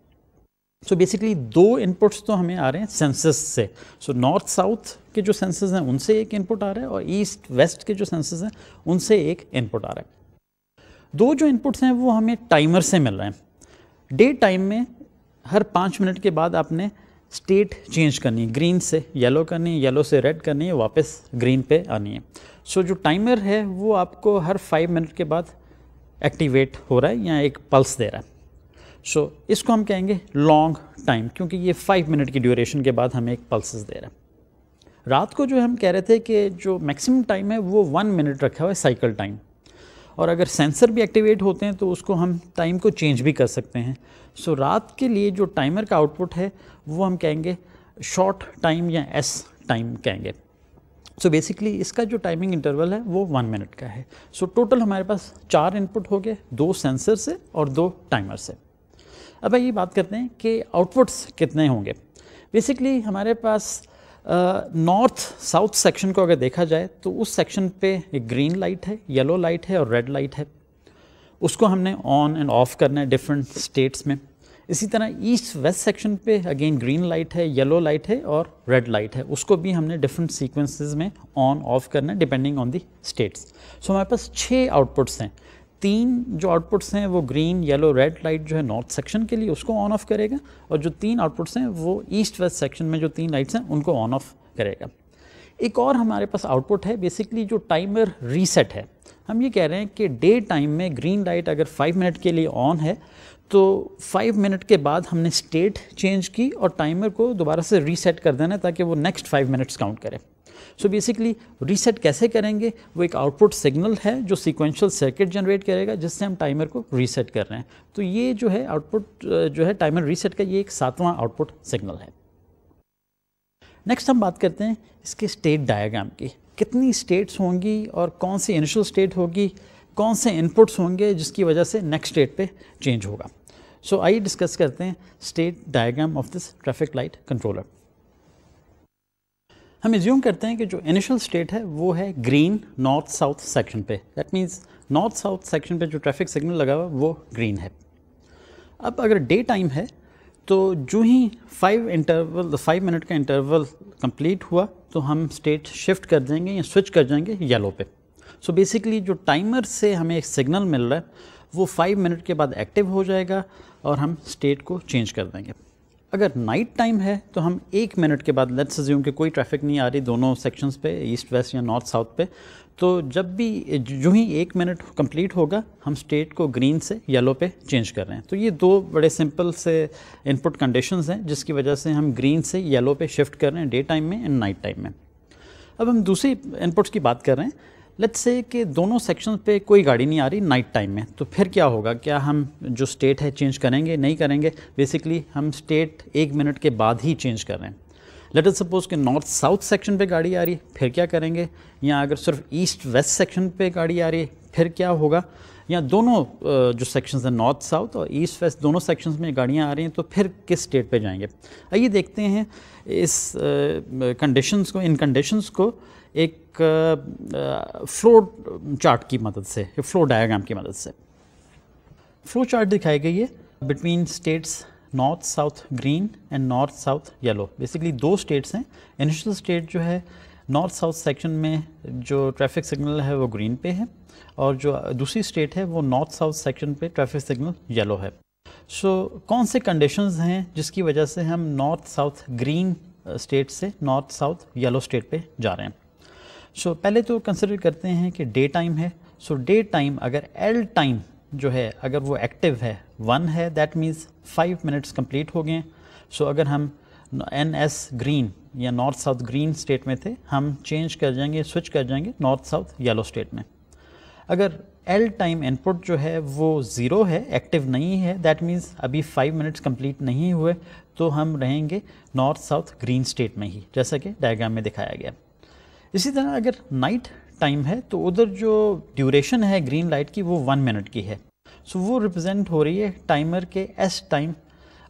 सो so बेसिकली दो इनपुट्स तो हमें आ रहे हैं सेंसर्स से सो नॉर्थ साउथ के जो सेंसर्स हैं उनसे एक इनपुट आ रहा है और ईस्ट वेस्ट के जो सेंसर्स हैं उनसे एक इनपुट आ रहा है दो जो इनपुट्स हैं वो हमें टाइमर से मिल रहे हैं डे टाइम में हर पाँच मिनट के बाद आपने स्टेट चेंज करनी है ग्रीन से येलो करनी है येलो से रेड करनी है वापस ग्रीन पे आनी है सो so, जो टाइमर है वो आपको हर फाइव मिनट के बाद एक्टिवेट हो रहा है या एक पल्स दे रहा है सो so, इसको हम कहेंगे लॉन्ग टाइम क्योंकि ये फाइव मिनट की ड्यूरेशन के बाद हमें एक पल्सेस दे रहा है रात को जो हम कह रहे थे कि जो मैक्सिमम टाइम है वो वन मिनट रखा हुआ है साइकिल टाइम और अगर सेंसर भी एक्टिवेट होते हैं तो उसको हम टाइम को चेंज भी कर सकते हैं सो so, रात के लिए जो टाइमर का आउटपुट है वो हम कहेंगे शॉर्ट टाइम या एस टाइम कहेंगे सो so बेसिकली इसका जो टाइमिंग इंटरवल है वो वन मिनट का है सो so, टोटल हमारे पास चार इनपुट हो गए दो सेंसर से और दो टाइमर से अब ये बात करते हैं कि आउटपुट्स कितने होंगे बेसिकली हमारे पास नॉर्थ साउथ सेक्शन को अगर देखा जाए तो उस सेक्शन पे एक ग्रीन लाइट है येलो लाइट है और रेड लाइट है उसको हमने ऑन एंड ऑफ करना है डिफरेंट स्टेट्स में इसी तरह ईस्ट वेस्ट सेक्शन पे अगेन ग्रीन लाइट है येलो लाइट है और रेड लाइट है उसको भी हमने डिफरेंट सीक्वेंसेस में ऑन ऑफ करना है depending on the states so हमारे पास छः आउटपुट्स हैं तीन जो आउटपुट्स हैं वो ग्रीन येलो रेड लाइट जो है नॉर्थ सेक्शन के लिए उसको ऑन ऑफ करेगा और जो तीन आउटपुट्स हैं वो ईस्ट वेस्ट सेक्शन में जो तीन लाइट्स हैं उनको ऑन ऑफ करेगा एक और हमारे पास आउटपुट है बेसिकली जो टाइमर रीसेट है हम ये कह रहे हैं कि डे टाइम में ग्रीन लाइट अगर फाइव मिनट के लिए ऑन है तो फाइव मिनट के बाद हमने स्टेट चेंज की और टाइमर को दोबारा से रीसेट कर देना ताकि वो नेक्स्ट फाइव मिनट्स काउंट करें सो बेसिकली रीसेट कैसे करेंगे वो एक आउटपुट सिग्नल है जो सिक्वेंशल सर्किट जनरेट करेगा जिससे हम टाइमर को रीसेट कर रहे हैं तो ये जो है आउटपुट जो है टाइमर रीसेट का ये एक सातवां आउटपुट सिग्नल है नेक्स्ट हम बात करते हैं इसके स्टेट डायग्राम की कितनी स्टेट्स होंगी और कौन सी इनिशियल स्टेट होगी कौन से इनपुट्स होंगे जिसकी वजह से नेक्स्ट स्टेट पे चेंज होगा सो आइए डिस्कस करते हैं state diagram of this traffic light controller हम इज्यूम करते हैं कि जो इनिशियल स्टेट है वो है ग्रीन नॉर्थ साउथ सेक्शन पे that means north south section पे जो ट्रैफिक सिग्नल लगा हुआ वो ग्रीन है अब अगर डे टाइम है तो जो ही फाइव इंटरवल फाइव मिनट का इंटरवल कंप्लीट हुआ तो हम स्टेट शिफ्ट कर देंगे या स्विच कर जाएंगे येलो पे सो so बेसिकली जो टाइमर से हमें एक सिग्नल मिल रहा है वो फाइव मिनट के बाद एक्टिव हो जाएगा और हम स्टेट को चेंज कर देंगे अगर नाइट टाइम है तो हम एक मिनट के बाद लेट्स ज्यूम कि कोई ट्रैफिक नहीं आ रही दोनों सेक्शंस पे ईस्ट वेस्ट या नॉर्थ साउथ पे तो जब भी जो ही एक मिनट कंप्लीट होगा हम स्टेट को ग्रीन से येलो पे चेंज कर रहे हैं तो ये दो बड़े सिंपल से इनपुट कंडीशंस हैं जिसकी वजह से हम ग्रीन से येलो पे शिफ्ट कर रहे हैं डे टाइम में एंड नाइट टाइम में अब हम दूसरी इनपुट्स की बात कर रहे हैं लेट्स से कि दोनों सेक्शन पे कोई गाड़ी नहीं आ रही नाइट टाइम में तो फिर क्या होगा क्या हम जो स्टेट है चेंज करेंगे नहीं करेंगे बेसिकली हम स्टेट एक मिनट के बाद ही चेंज कर रहे हैं लेट अस सपोज कि नॉर्थ साउथ सेक्शन पे गाड़ी आ रही फिर क्या करेंगे या अगर सिर्फ ईस्ट वेस्ट सेक्शन पे गाड़ी आ रही है फिर क्या होगा या दोनों जो सेक्शंस हैं नॉर्थ साउथ और ईस्ट वेस्ट दोनों सेक्शंस में गाड़ियाँ आ रही हैं तो फिर किस स्टेट पे जाएंगे आइए देखते हैं इस कंडीशंस को इन कंडीशंस को एक फ्लो चार्ट की मदद से फ्लो डायग्राम की मदद से फ्लो चार्ट दिखाई गई है between states north south green and north south yellow basically दो स्टेट्स हैं इनिशियल स्टेट जो है नॉर्थ साउथ सेक्शन में जो ट्रैफिक सिग्नल है वो ग्रीन पे है और जो दूसरी स्टेट है वो नॉर्थ साउथ सेक्शन पे ट्रैफिक सिग्नल येलो है सो so, कौन से कंडीशंस हैं जिसकी वजह से हम नॉर्थ साउथ ग्रीन स्टेट से नॉर्थ साउथ येलो स्टेट पे जा रहे हैं सो so, पहले तो कंसिडर करते हैं कि डे टाइम है सो डे टाइम अगर एल टाइम जो है अगर वो एक्टिव है वन है that means five minutes complete हो गए हैं सो so, अगर हम एन एस ग्रीन या नॉर्थ साउथ ग्रीन स्टेट में थे हम चेंज कर जाएंगे स्विच कर जाएंगे नॉर्थ साउथ येलो स्टेट में अगर एल टाइम इनपुट जो है वो ज़ीरो है एक्टिव नहीं है दैट मीन्स अभी फाइव मिनट्स कंप्लीट नहीं हुए तो हम रहेंगे नॉर्थ साउथ ग्रीन स्टेट में ही जैसा कि डायग्राम में दिखाया गया इसी तरह अगर नाइट टाइम है तो उधर जो ड्यूरेशन है ग्रीन लाइट की वो वन मिनट की है सो so, वो रिप्रेजेंट हो रही है टाइमर के एस टाइम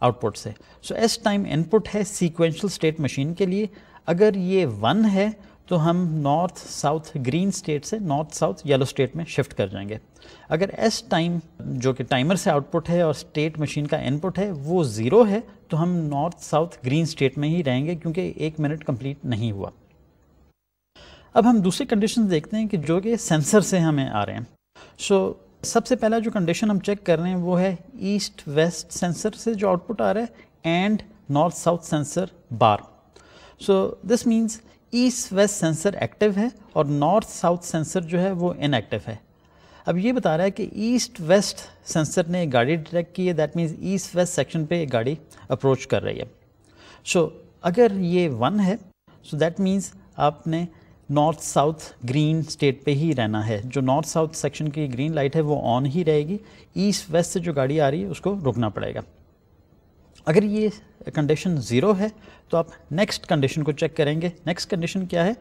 आउटपुट से सो एस टाइम इनपुट है सीक्वेंशियल स्टेट मशीन के लिए अगर ये वन है तो हम नॉर्थ साउथ ग्रीन स्टेट से नॉर्थ साउथ येलो स्टेट में शिफ्ट कर जाएंगे अगर एस टाइम जो कि टाइमर से आउटपुट है और स्टेट मशीन का इनपुट है वो ज़ीरो है तो हम नॉर्थ साउथ ग्रीन स्टेट में ही रहेंगे क्योंकि एक मिनट कंप्लीट नहीं हुआ अब हम दूसरी कंडीशन देखते हैं कि जो कि सेंसर से हमें आ रहे हैं सो so, सबसे पहला जो कंडीशन हम चेक कर रहे हैं वो है ईस्ट वेस्ट सेंसर से जो आउटपुट आ रहा है and north south sensor bar so this means east west sensor active है और नॉर्थ साउथ सेंसर जो है वो इनएक्टिव है अब ये बता रहा है कि ईस्ट वेस्ट सेंसर ने एक गाड़ी डिटेक्ट की है that means east west section पे एक गाड़ी अप्रोच कर रही है सो so, अगर ये वन है सो दैट मीन्स आपने नॉर्थ साउथ ग्रीन स्टेट पे ही रहना है जो नॉर्थ साउथ सेक्शन की ग्रीन लाइट है वो ऑन ही रहेगी ईस्ट वेस्ट से जो गाड़ी आ रही है उसको रुकना पड़ेगा अगर ये कंडीशन ज़ीरो है तो आप नेक्स्ट कंडीशन को चेक करेंगे नेक्स्ट कंडीशन क्या है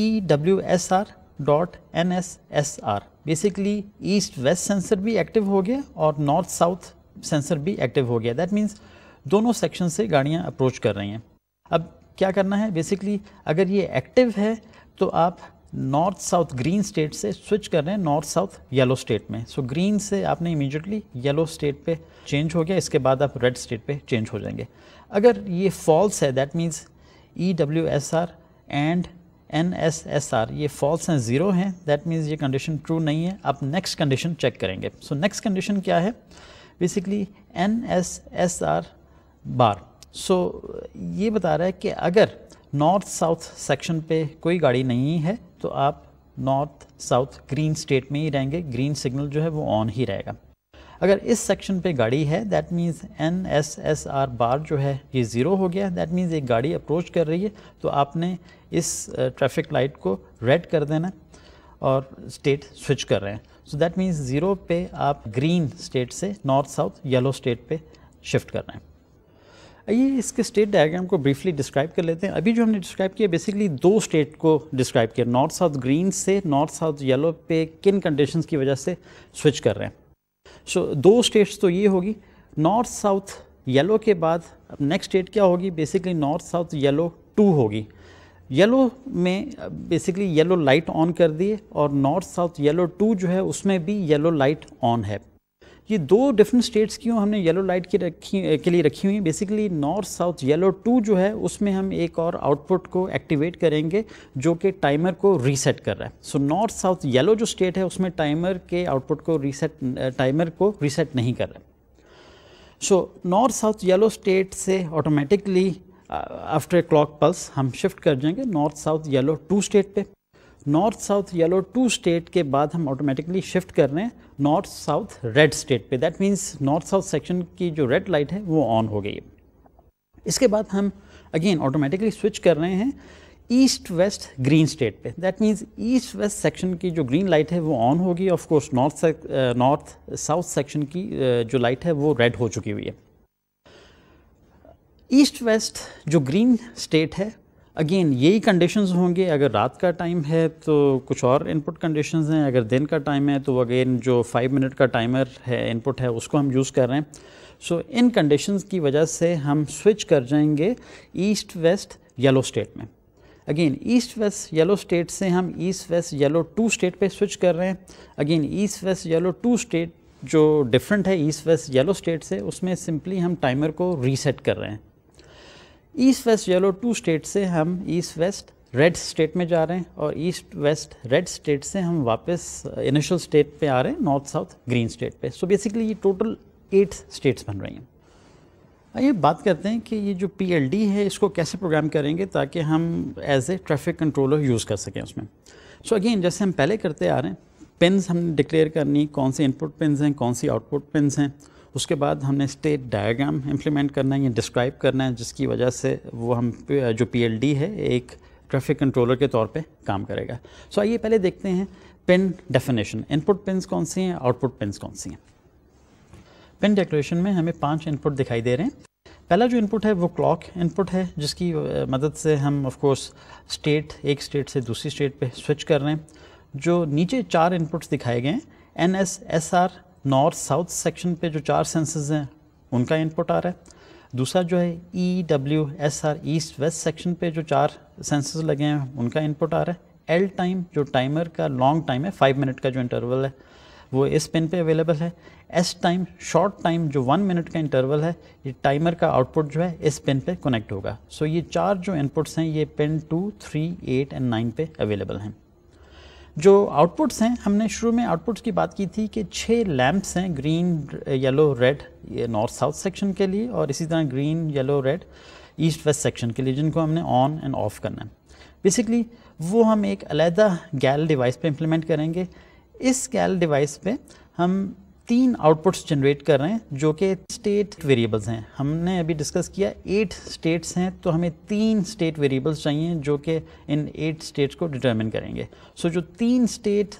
E W S R dot N S S R basically east west sensor भी एक्टिव हो गया और नॉर्थ साउथ सेंसर भी एक्टिव हो गया दैट मीन्स दोनों सेक्शन से गाड़ियाँ अप्रोच कर रही हैं अब क्या करना है बेसिकली अगर ये एक्टिव है तो आप नॉर्थ साउथ ग्रीन स्टेट से स्विच कर रहे हैं नॉर्थ साउथ येलो स्टेट में सो so, ग्रीन से आपने इमीजिएटली येलो स्टेट पे चेंज हो गया इसके बाद आप रेड स्टेट पे चेंज हो जाएंगे अगर ये फॉल्स है that means E W S R and N S S R ये फॉल्स हैं ज़ीरो हैं दैट मीन्स ये कंडीशन ट्रू नहीं है आप नेक्स्ट कंडीशन चेक करेंगे सो नेक्स्ट कंडीशन क्या है basically N S S R bar so so, ये बता रहा है कि अगर नॉर्थ साउथ सेक्शन पे कोई गाड़ी नहीं है तो आप नॉर्थ साउथ ग्रीन स्टेट में ही रहेंगे ग्रीन सिग्नल जो है वो ऑन ही रहेगा अगर इस सेक्शन पे गाड़ी है that means N S S R bar जो है ये ज़ीरो हो गया दैट मीन्स एक गाड़ी अप्रोच कर रही है तो आपने इस ट्रैफिक लाइट को रेड कर देना और स्टेट स्विच कर रहे हैं सो दैट मीन्स ज़ीरो पे आप ग्रीन स्टेट से नॉर्थ साउथ येलो स्टेट पे शिफ्ट कर रहे हैं आइए इसके स्टेट डायग्राम को ब्रीफली डिस्क्राइब कर लेते हैं अभी जो हमने डिस्क्राइब किया बेसिकली दो स्टेट को डिस्क्राइब किया नॉर्थ साउथ ग्रीन से नॉर्थ साउथ येलो पे किन कंडीशंस की वजह से स्विच कर रहे हैं सो so, दो स्टेट्स तो ये होगी नॉर्थ साउथ येलो के बाद अब नेक्स्ट स्टेट क्या होगी basically north south yellow two होगी येलो में बेसिकली येलो लाइट ऑन कर दिए और नॉर्थ साउथ येलो टू जो है उसमें भी येलो लाइट ऑन है ये दो डिफरेंट स्टेट्स की हमने येलो लाइट की रखी के लिए रखी हुई है basically north south yellow two जो है उसमें हम एक और आउटपुट को एक्टिवेट करेंगे जो कि टाइमर को रीसेट कर रहा है सो नॉर्थ साउथ येलो जो स्टेट है उसमें टाइमर के आउटपुट को रीसेट टाइमर को रीसेट नहीं कर रहा so north south yellow state से ऑटोमेटिकली आफ्टर क्लॉक पल्स हम शिफ्ट कर जाएंगे north south yellow two state पर north south yellow two state के बाद हम ऑटोमेटिकली शिफ्ट कर रहे हैं नॉर्थ साउथ रेड स्टेट पे that means north south section की जो रेड लाइट है वो ऑन हो गई है इसके बाद हम अगेन ऑटोमेटिकली स्विच कर रहे हैं ईस्ट वेस्ट ग्रीन स्टेट पे that means east west section की जो ग्रीन लाइट है वो ऑन होगी of course north north south section की uh, जो लाइट है वो रेड हो चुकी हुई है ईस्ट वेस्ट जो ग्रीन स्टेट है अगेन यही कंडीशंस होंगे अगर रात का टाइम है तो कुछ और इनपुट कंडीशंस हैं अगर दिन का टाइम है तो अगेन जो फाइव मिनट का टाइमर है इनपुट है उसको हम यूज़ कर रहे हैं सो so, इन कंडीशंस की वजह से हम स्विच कर जाएंगे ईस्ट वेस्ट येलो स्टेट में again east west yellow state से हम east west yellow two state पे स्विच कर रहे हैं again east west yellow two state जो डिफरेंट है ईस्ट वेस्ट येलो स्टेट से उसमें सिंपली हम टाइमर को रीसेट कर रहे हैं east west yellow two state से हम ईस्ट वेस्ट रेड स्टेट में जा रहे हैं और ईस्ट वेस्ट रेड स्टेट से हम वापस इनिशियल uh, स्टेट पे आ रहे हैं नॉर्थ साउथ ग्रीन स्टेट पे सो बेसिकली ये टोटल एट स्टेट्स बन रही हैं आइए बात करते हैं कि ये जो पी है इसको कैसे प्रोग्राम करेंगे ताकि हम as a traffic controller use कर सकें उसमें सो so अगेन जैसे हम पहले करते आ रहे हैं पिनस हमने डिक्लेयर करनी कौन से इनपुट पिनस हैं कौन सी आउटपुट पिनस हैं उसके बाद हमने स्टेट डायग्राम इम्प्लीमेंट करना है या डिस्क्राइब करना है जिसकी वजह से वो हम जो पी है एक ट्रैफिक कंट्रोलर के तौर पे काम करेगा सो so, आइए पहले देखते हैं पिन डेफिनेशन इनपुट पिन कौन सी हैं आउटपुट पिन कौन सी हैं पिन डेकोरेशन में हमें पांच इनपुट दिखाई दे रहे हैं पहला जो इनपुट है वो क्लॉक इनपुट है जिसकी मदद से हम ऑफकोर्स स्टेट एक स्टेट से दूसरी स्टेट पे स्विच कर रहे हैं जो नीचे चार इनपुट्स दिखाए गए हैं N S S R north south section पे जो चार सेंसेस हैं उनका इनपुट आ रहा है दूसरा जो है E W S R east west section पे जो चार सेंसेस लगे हैं उनका इनपुट आ रहा है एल टाइम जो टाइमर का लॉन्ग टाइम है फाइव मिनट का जो इंटरवल है वो इस पिन पे अवेलेबल है एस टाइम शॉर्ट टाइम जो वन मिनट का इंटरवल है ये टाइमर का आउटपुट जो है इस पिन पे कनेक्ट होगा सो so, ये चार जो इनपुट्स हैं ये pin two three eight and nine पे अवेलेबल हैं जो आउटपुट्स हैं हमने शुरू में आउटपुट्स की बात की थी कि छः लैंप्स हैं ग्रीन येलो रेड ये नॉर्थ साउथ सेक्शन के लिए और इसी तरह green yellow red east west section के लिए जिनको हमने ऑन एंड ऑफ करना है बेसिकली वो हम एक अलहदा गैल डिवाइस पे इम्प्लीमेंट करेंगे इस गैल डिवाइस पे हम तीन आउटपुट्स जनरेट कर रहे हैं जो कि स्टेट वेरिएबल्स हैं हमने अभी डिस्कस किया एट स्टेट्स हैं तो हमें तीन स्टेट वेरिएबल्स चाहिए जो कि इन एट स्टेट्स को डिटरमिन करेंगे सो so, जो तीन स्टेट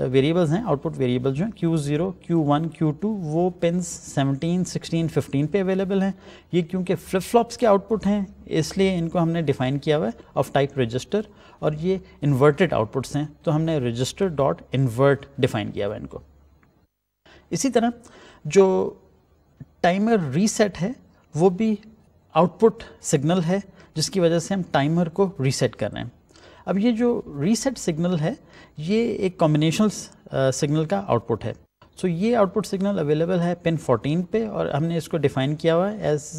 वेरिएबल्स uh, हैं आउटपुट वेरिएबल्स जो हैं Q zero Q one Q two वो पिन सेवनटीन सिक्सटीन फिफ्टीन पे अवेलेबल हैं ये क्योंकि फ्लिप फ्लॉप्स के आउटपुट हैं इसलिए इनको हमने डिफाइन किया हुआ है ऑफ टाइप रजिस्टर और ये इन्वर्टेड आउटपुट्स हैं तो हमने रजिस्टर डॉट इन्वर्ट डिफाइन किया हुआ है इनको इसी तरह जो टाइमर रीसेट है वो भी आउटपुट सिग्नल है जिसकी वजह से हम टाइमर को रीसेट कर रहे हैं अब ये जो रीसेट सिग्नल है ये एक कॉम्बिनेशनल सिग्नल का आउटपुट है सो so, ये आउटपुट सिग्नल अवेलेबल है पिन 14 पे और हमने इसको डिफाइन किया हुआ है एज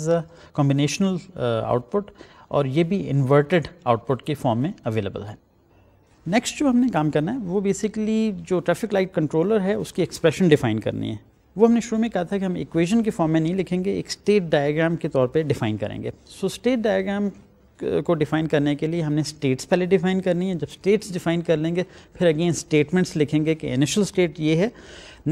कॉम्बिनेशनल आउटपुट और ये भी इन्वर्टेड आउटपुट के फॉर्म में अवेलेबल है नेक्स्ट जो हमने काम करना है वो बेसिकली जो ट्रैफिक लाइट कंट्रोलर है उसकी एक्सप्रेशन डिफाइन करनी है वो हमने शुरू में कहा था कि हम इक्वेशन के फॉर्म में नहीं लिखेंगे एक स्टेट डायग्राम के तौर पे डिफाइन करेंगे सो स्टेट डायग्राम को डिफाइन करने के लिए हमने स्टेट्स पहले डिफाइन करनी है जब स्टेट्स डिफाइन कर लेंगे फिर अगेन स्टेटमेंट्स लिखेंगे कि इनिशियल स्टेट ये है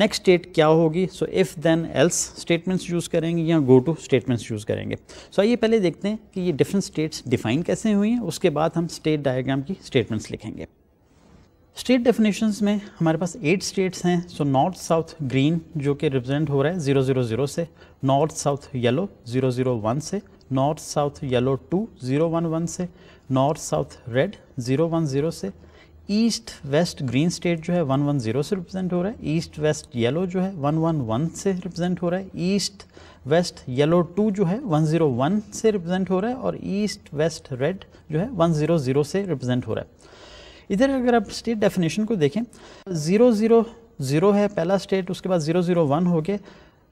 नेक्स्ट स्टेट क्या होगी so if then else statements use करेंगे या गो टू स्टेटमेंट्स यूज़ करेंगे सो so, आइए पहले देखते हैं कि ये डिफरेंट स्टेट्स डिफाइन कैसे हुई हैं उसके बाद हम स्टेट डायग्राम की स्टेटमेंट्स लिखेंगे स्टेट डेफिनेशंस में हमारे पास एट स्टेट्स हैं सो नॉर्थ साउथ ग्रीन जो कि रिप्रेजेंट हो रहा है ज़ीरो ज़ीरो ज़ीरो से north south yellow zero zero one से north south yellow two zero one one से north south red zero one zero से ईस्ट वेस्ट ग्रीन स्टेट जो है वन वन ज़ीरो से रिप्रेजेंट हो रहा है ईस्ट वेस्ट येलो जो है वन वन वन से रिप्रेजेंट हो रहा है ईस्ट वेस्ट येलो टू जो है वन ज़ीरो वन से रिप्रेजेंट हो रहा है और ईस्ट वेस्ट रेड जो है वन ज़ीरो ज़ीरो से रिप्रेजेंट हो रहा है इधर अगर आप स्टेट डेफिनेशन को देखें ज़ीरो ज़ीरो ज़ीरो है पहला स्टेट उसके बाद ज़ीरो ज़ीरो वन हो गया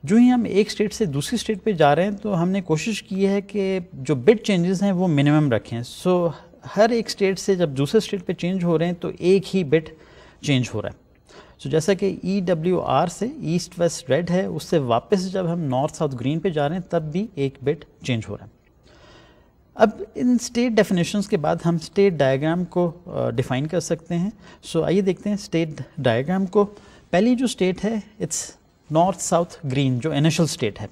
जो ही हम एक स्टेट से दूसरी स्टेट पे जा रहे हैं तो हमने कोशिश की है कि जो बिट चेंजेस हैं वो मिनिमम रखें सो so, हर एक स्टेट से जब दूसरे स्टेट पे चेंज हो रहे हैं तो एक ही बिट चेंज हो रहा है सो so, जैसा कि ई डब्ल्यू आर से ईस्ट वेस्ट रेड है उससे वापस जब हम नॉर्थ साउथ ग्रीन पे जा रहे हैं तब भी एक बिट चेंज हो रहा है अब इन स्टेट डेफिनेशंस के बाद हम स्टेट डायग्राम को डिफाइन uh, कर सकते हैं सो आइए देखते हैं स्टेट डायग्राम को पहली जो स्टेट है इट्स नॉर्थ साउथ ग्रीन जो इनिशियल स्टेट है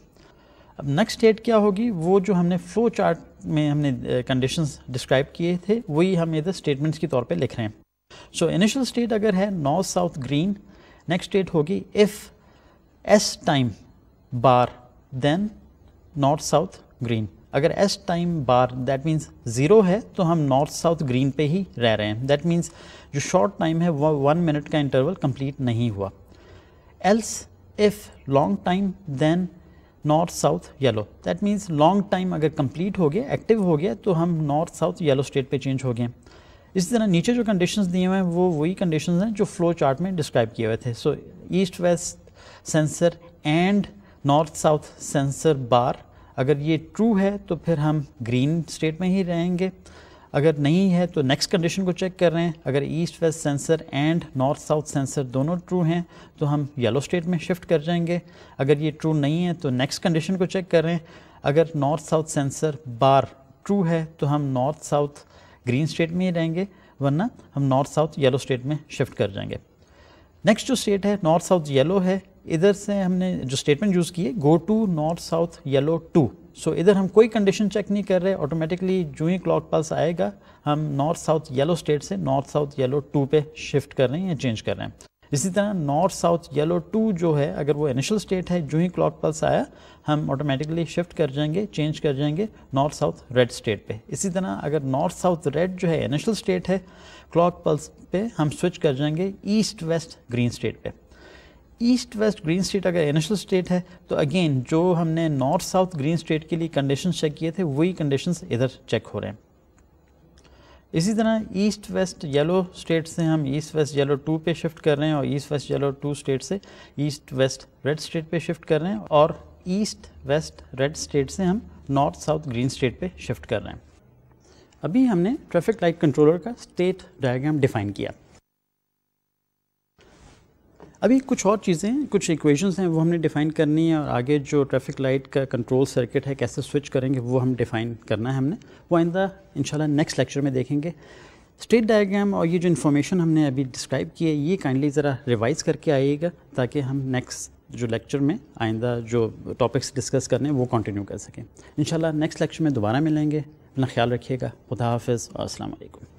अब नेक्स्ट स्टेट क्या होगी वो जो हमने फ्लो चार्ट में हमने कंडीशंस uh, डिस्क्राइब किए थे वही हम इधर स्टेटमेंट्स के तौर पे लिख रहे हैं सो इनिशियल स्टेट अगर है north south green next state होगी if S time bar then north south green अगर S time bar that means zero है तो हम नॉर्थ साउथ ग्रीन पे ही रह रहे हैं दैट मीन्स जो शॉर्ट टाइम है वह वन मिनट का इंटरवल कंप्लीट नहीं हुआ else if long time then north south yellow that means long time अगर कंप्लीट हो गया एक्टिव हो गया तो हम नॉर्थ साउथ येलो स्टेट पे चेंज हो गए इसी तरह नीचे जो कंडीशन दिए हुए हैं वो वही कंडीशन हैं जो फ्लो चार्ट में डिस्क्राइब किए हुए थे so east west sensor and north south sensor bar अगर ये ट्रू है तो फिर हम ग्रीन स्टेट में ही रहेंगे अगर नहीं है तो नेक्स्ट कंडीशन को चेक कर रहे हैं अगर east west sensor and north south sensor दोनों ट्रू हैं तो हम येलो स्टेट में शिफ्ट कर जाएंगे अगर ये ट्रू नहीं है तो नेक्स्ट कंडीशन को चेक कर रहे हैं अगर north south sensor bar true है तो हम नॉर्थ साउथ ग्रीन स्टेट में ही रहेंगे वरना हम नॉर्थ साउथ येलो स्टेट में शिफ्ट कर जाएंगे नेक्स्ट जो स्टेट है नॉर्थ साउथ येलो है इधर से हमने जो स्टेटमेंट यूज़ किए go to north south yellow two so इधर हम कोई कंडीशन चेक नहीं कर रहे ऑटोमेटिकली जो ही क्लॉक पल्स आएगा हम नॉर्थ साउथ येलो स्टेट से नॉर्थ साउथ येलो टू पे शिफ्ट कर रहे हैं या चेंज कर रहे हैं इसी तरह नॉर्थ साउथ येलो टू जो है अगर वो इनिशियल स्टेट है जो ही क्लॉक पल्स आया हम ऑटोमेटिकली शिफ्ट कर जाएंगे चेंज कर जाएंगे नॉर्थ साउथ रेड स्टेट पे इसी तरह अगर नॉर्थ साउथ रेड जो है इनिशियल स्टेट है क्लॉक पल्स पे हम स्विच कर जाएंगे ईस्ट वेस्ट ग्रीन स्टेट पे ईस्ट वेस्ट ग्रीन स्टेट अगर इनिशियल स्टेट है तो अगेन जो हमने नॉर्थ साउथ ग्रीन स्टेट के लिए कंडीशन चेक किए थे वही कंडीशन इधर चेक हो रहे हैं इसी तरह ईस्ट वेस्ट येलो स्टेट से हम ईस्ट वेस्ट येलो टू पे शिफ्ट कर रहे हैं और east west yellow two state से ईस्ट वेस्ट रेड स्टेट पे शिफ्ट कर रहे हैं और ईस्ट वेस्ट रेड स्टेट से हम नॉर्थ साउथ ग्रीन स्टेट पे शिफ्ट कर रहे हैं अभी हमने ट्रैफिक लाइट कंट्रोलर का स्टेट डायग्राम डिफाइन किया अभी कुछ और चीज़ें कुछ इक्वेशंस हैं वो हमने डिफ़ाइन करनी है और आगे जो ट्रैफिक लाइट का कंट्रोल सर्किट है कैसे स्विच करेंगे वो हम डिफ़ाइन करना है हमने वो आइंदा इन नेक्स्ट लेक्चर में देखेंगे स्टेट डायग्राम और ये जो इन्फॉर्मेशन हमने अभी डिस्क्राइब की है ये काइंडली ज़रा रिवाइज़ करके आइएगा ताकि हम नेक्स्ट जो लेक्चर में आइंदा जो टॉपिक्स डिस्कस करने वो कंटिन्यू कर सकें इंशाल्लाह नेक्स्ट लेक्चर में दोबारा मिलेंगे अपना ख्याल रखिएगा खुदा हाफिज़ और असल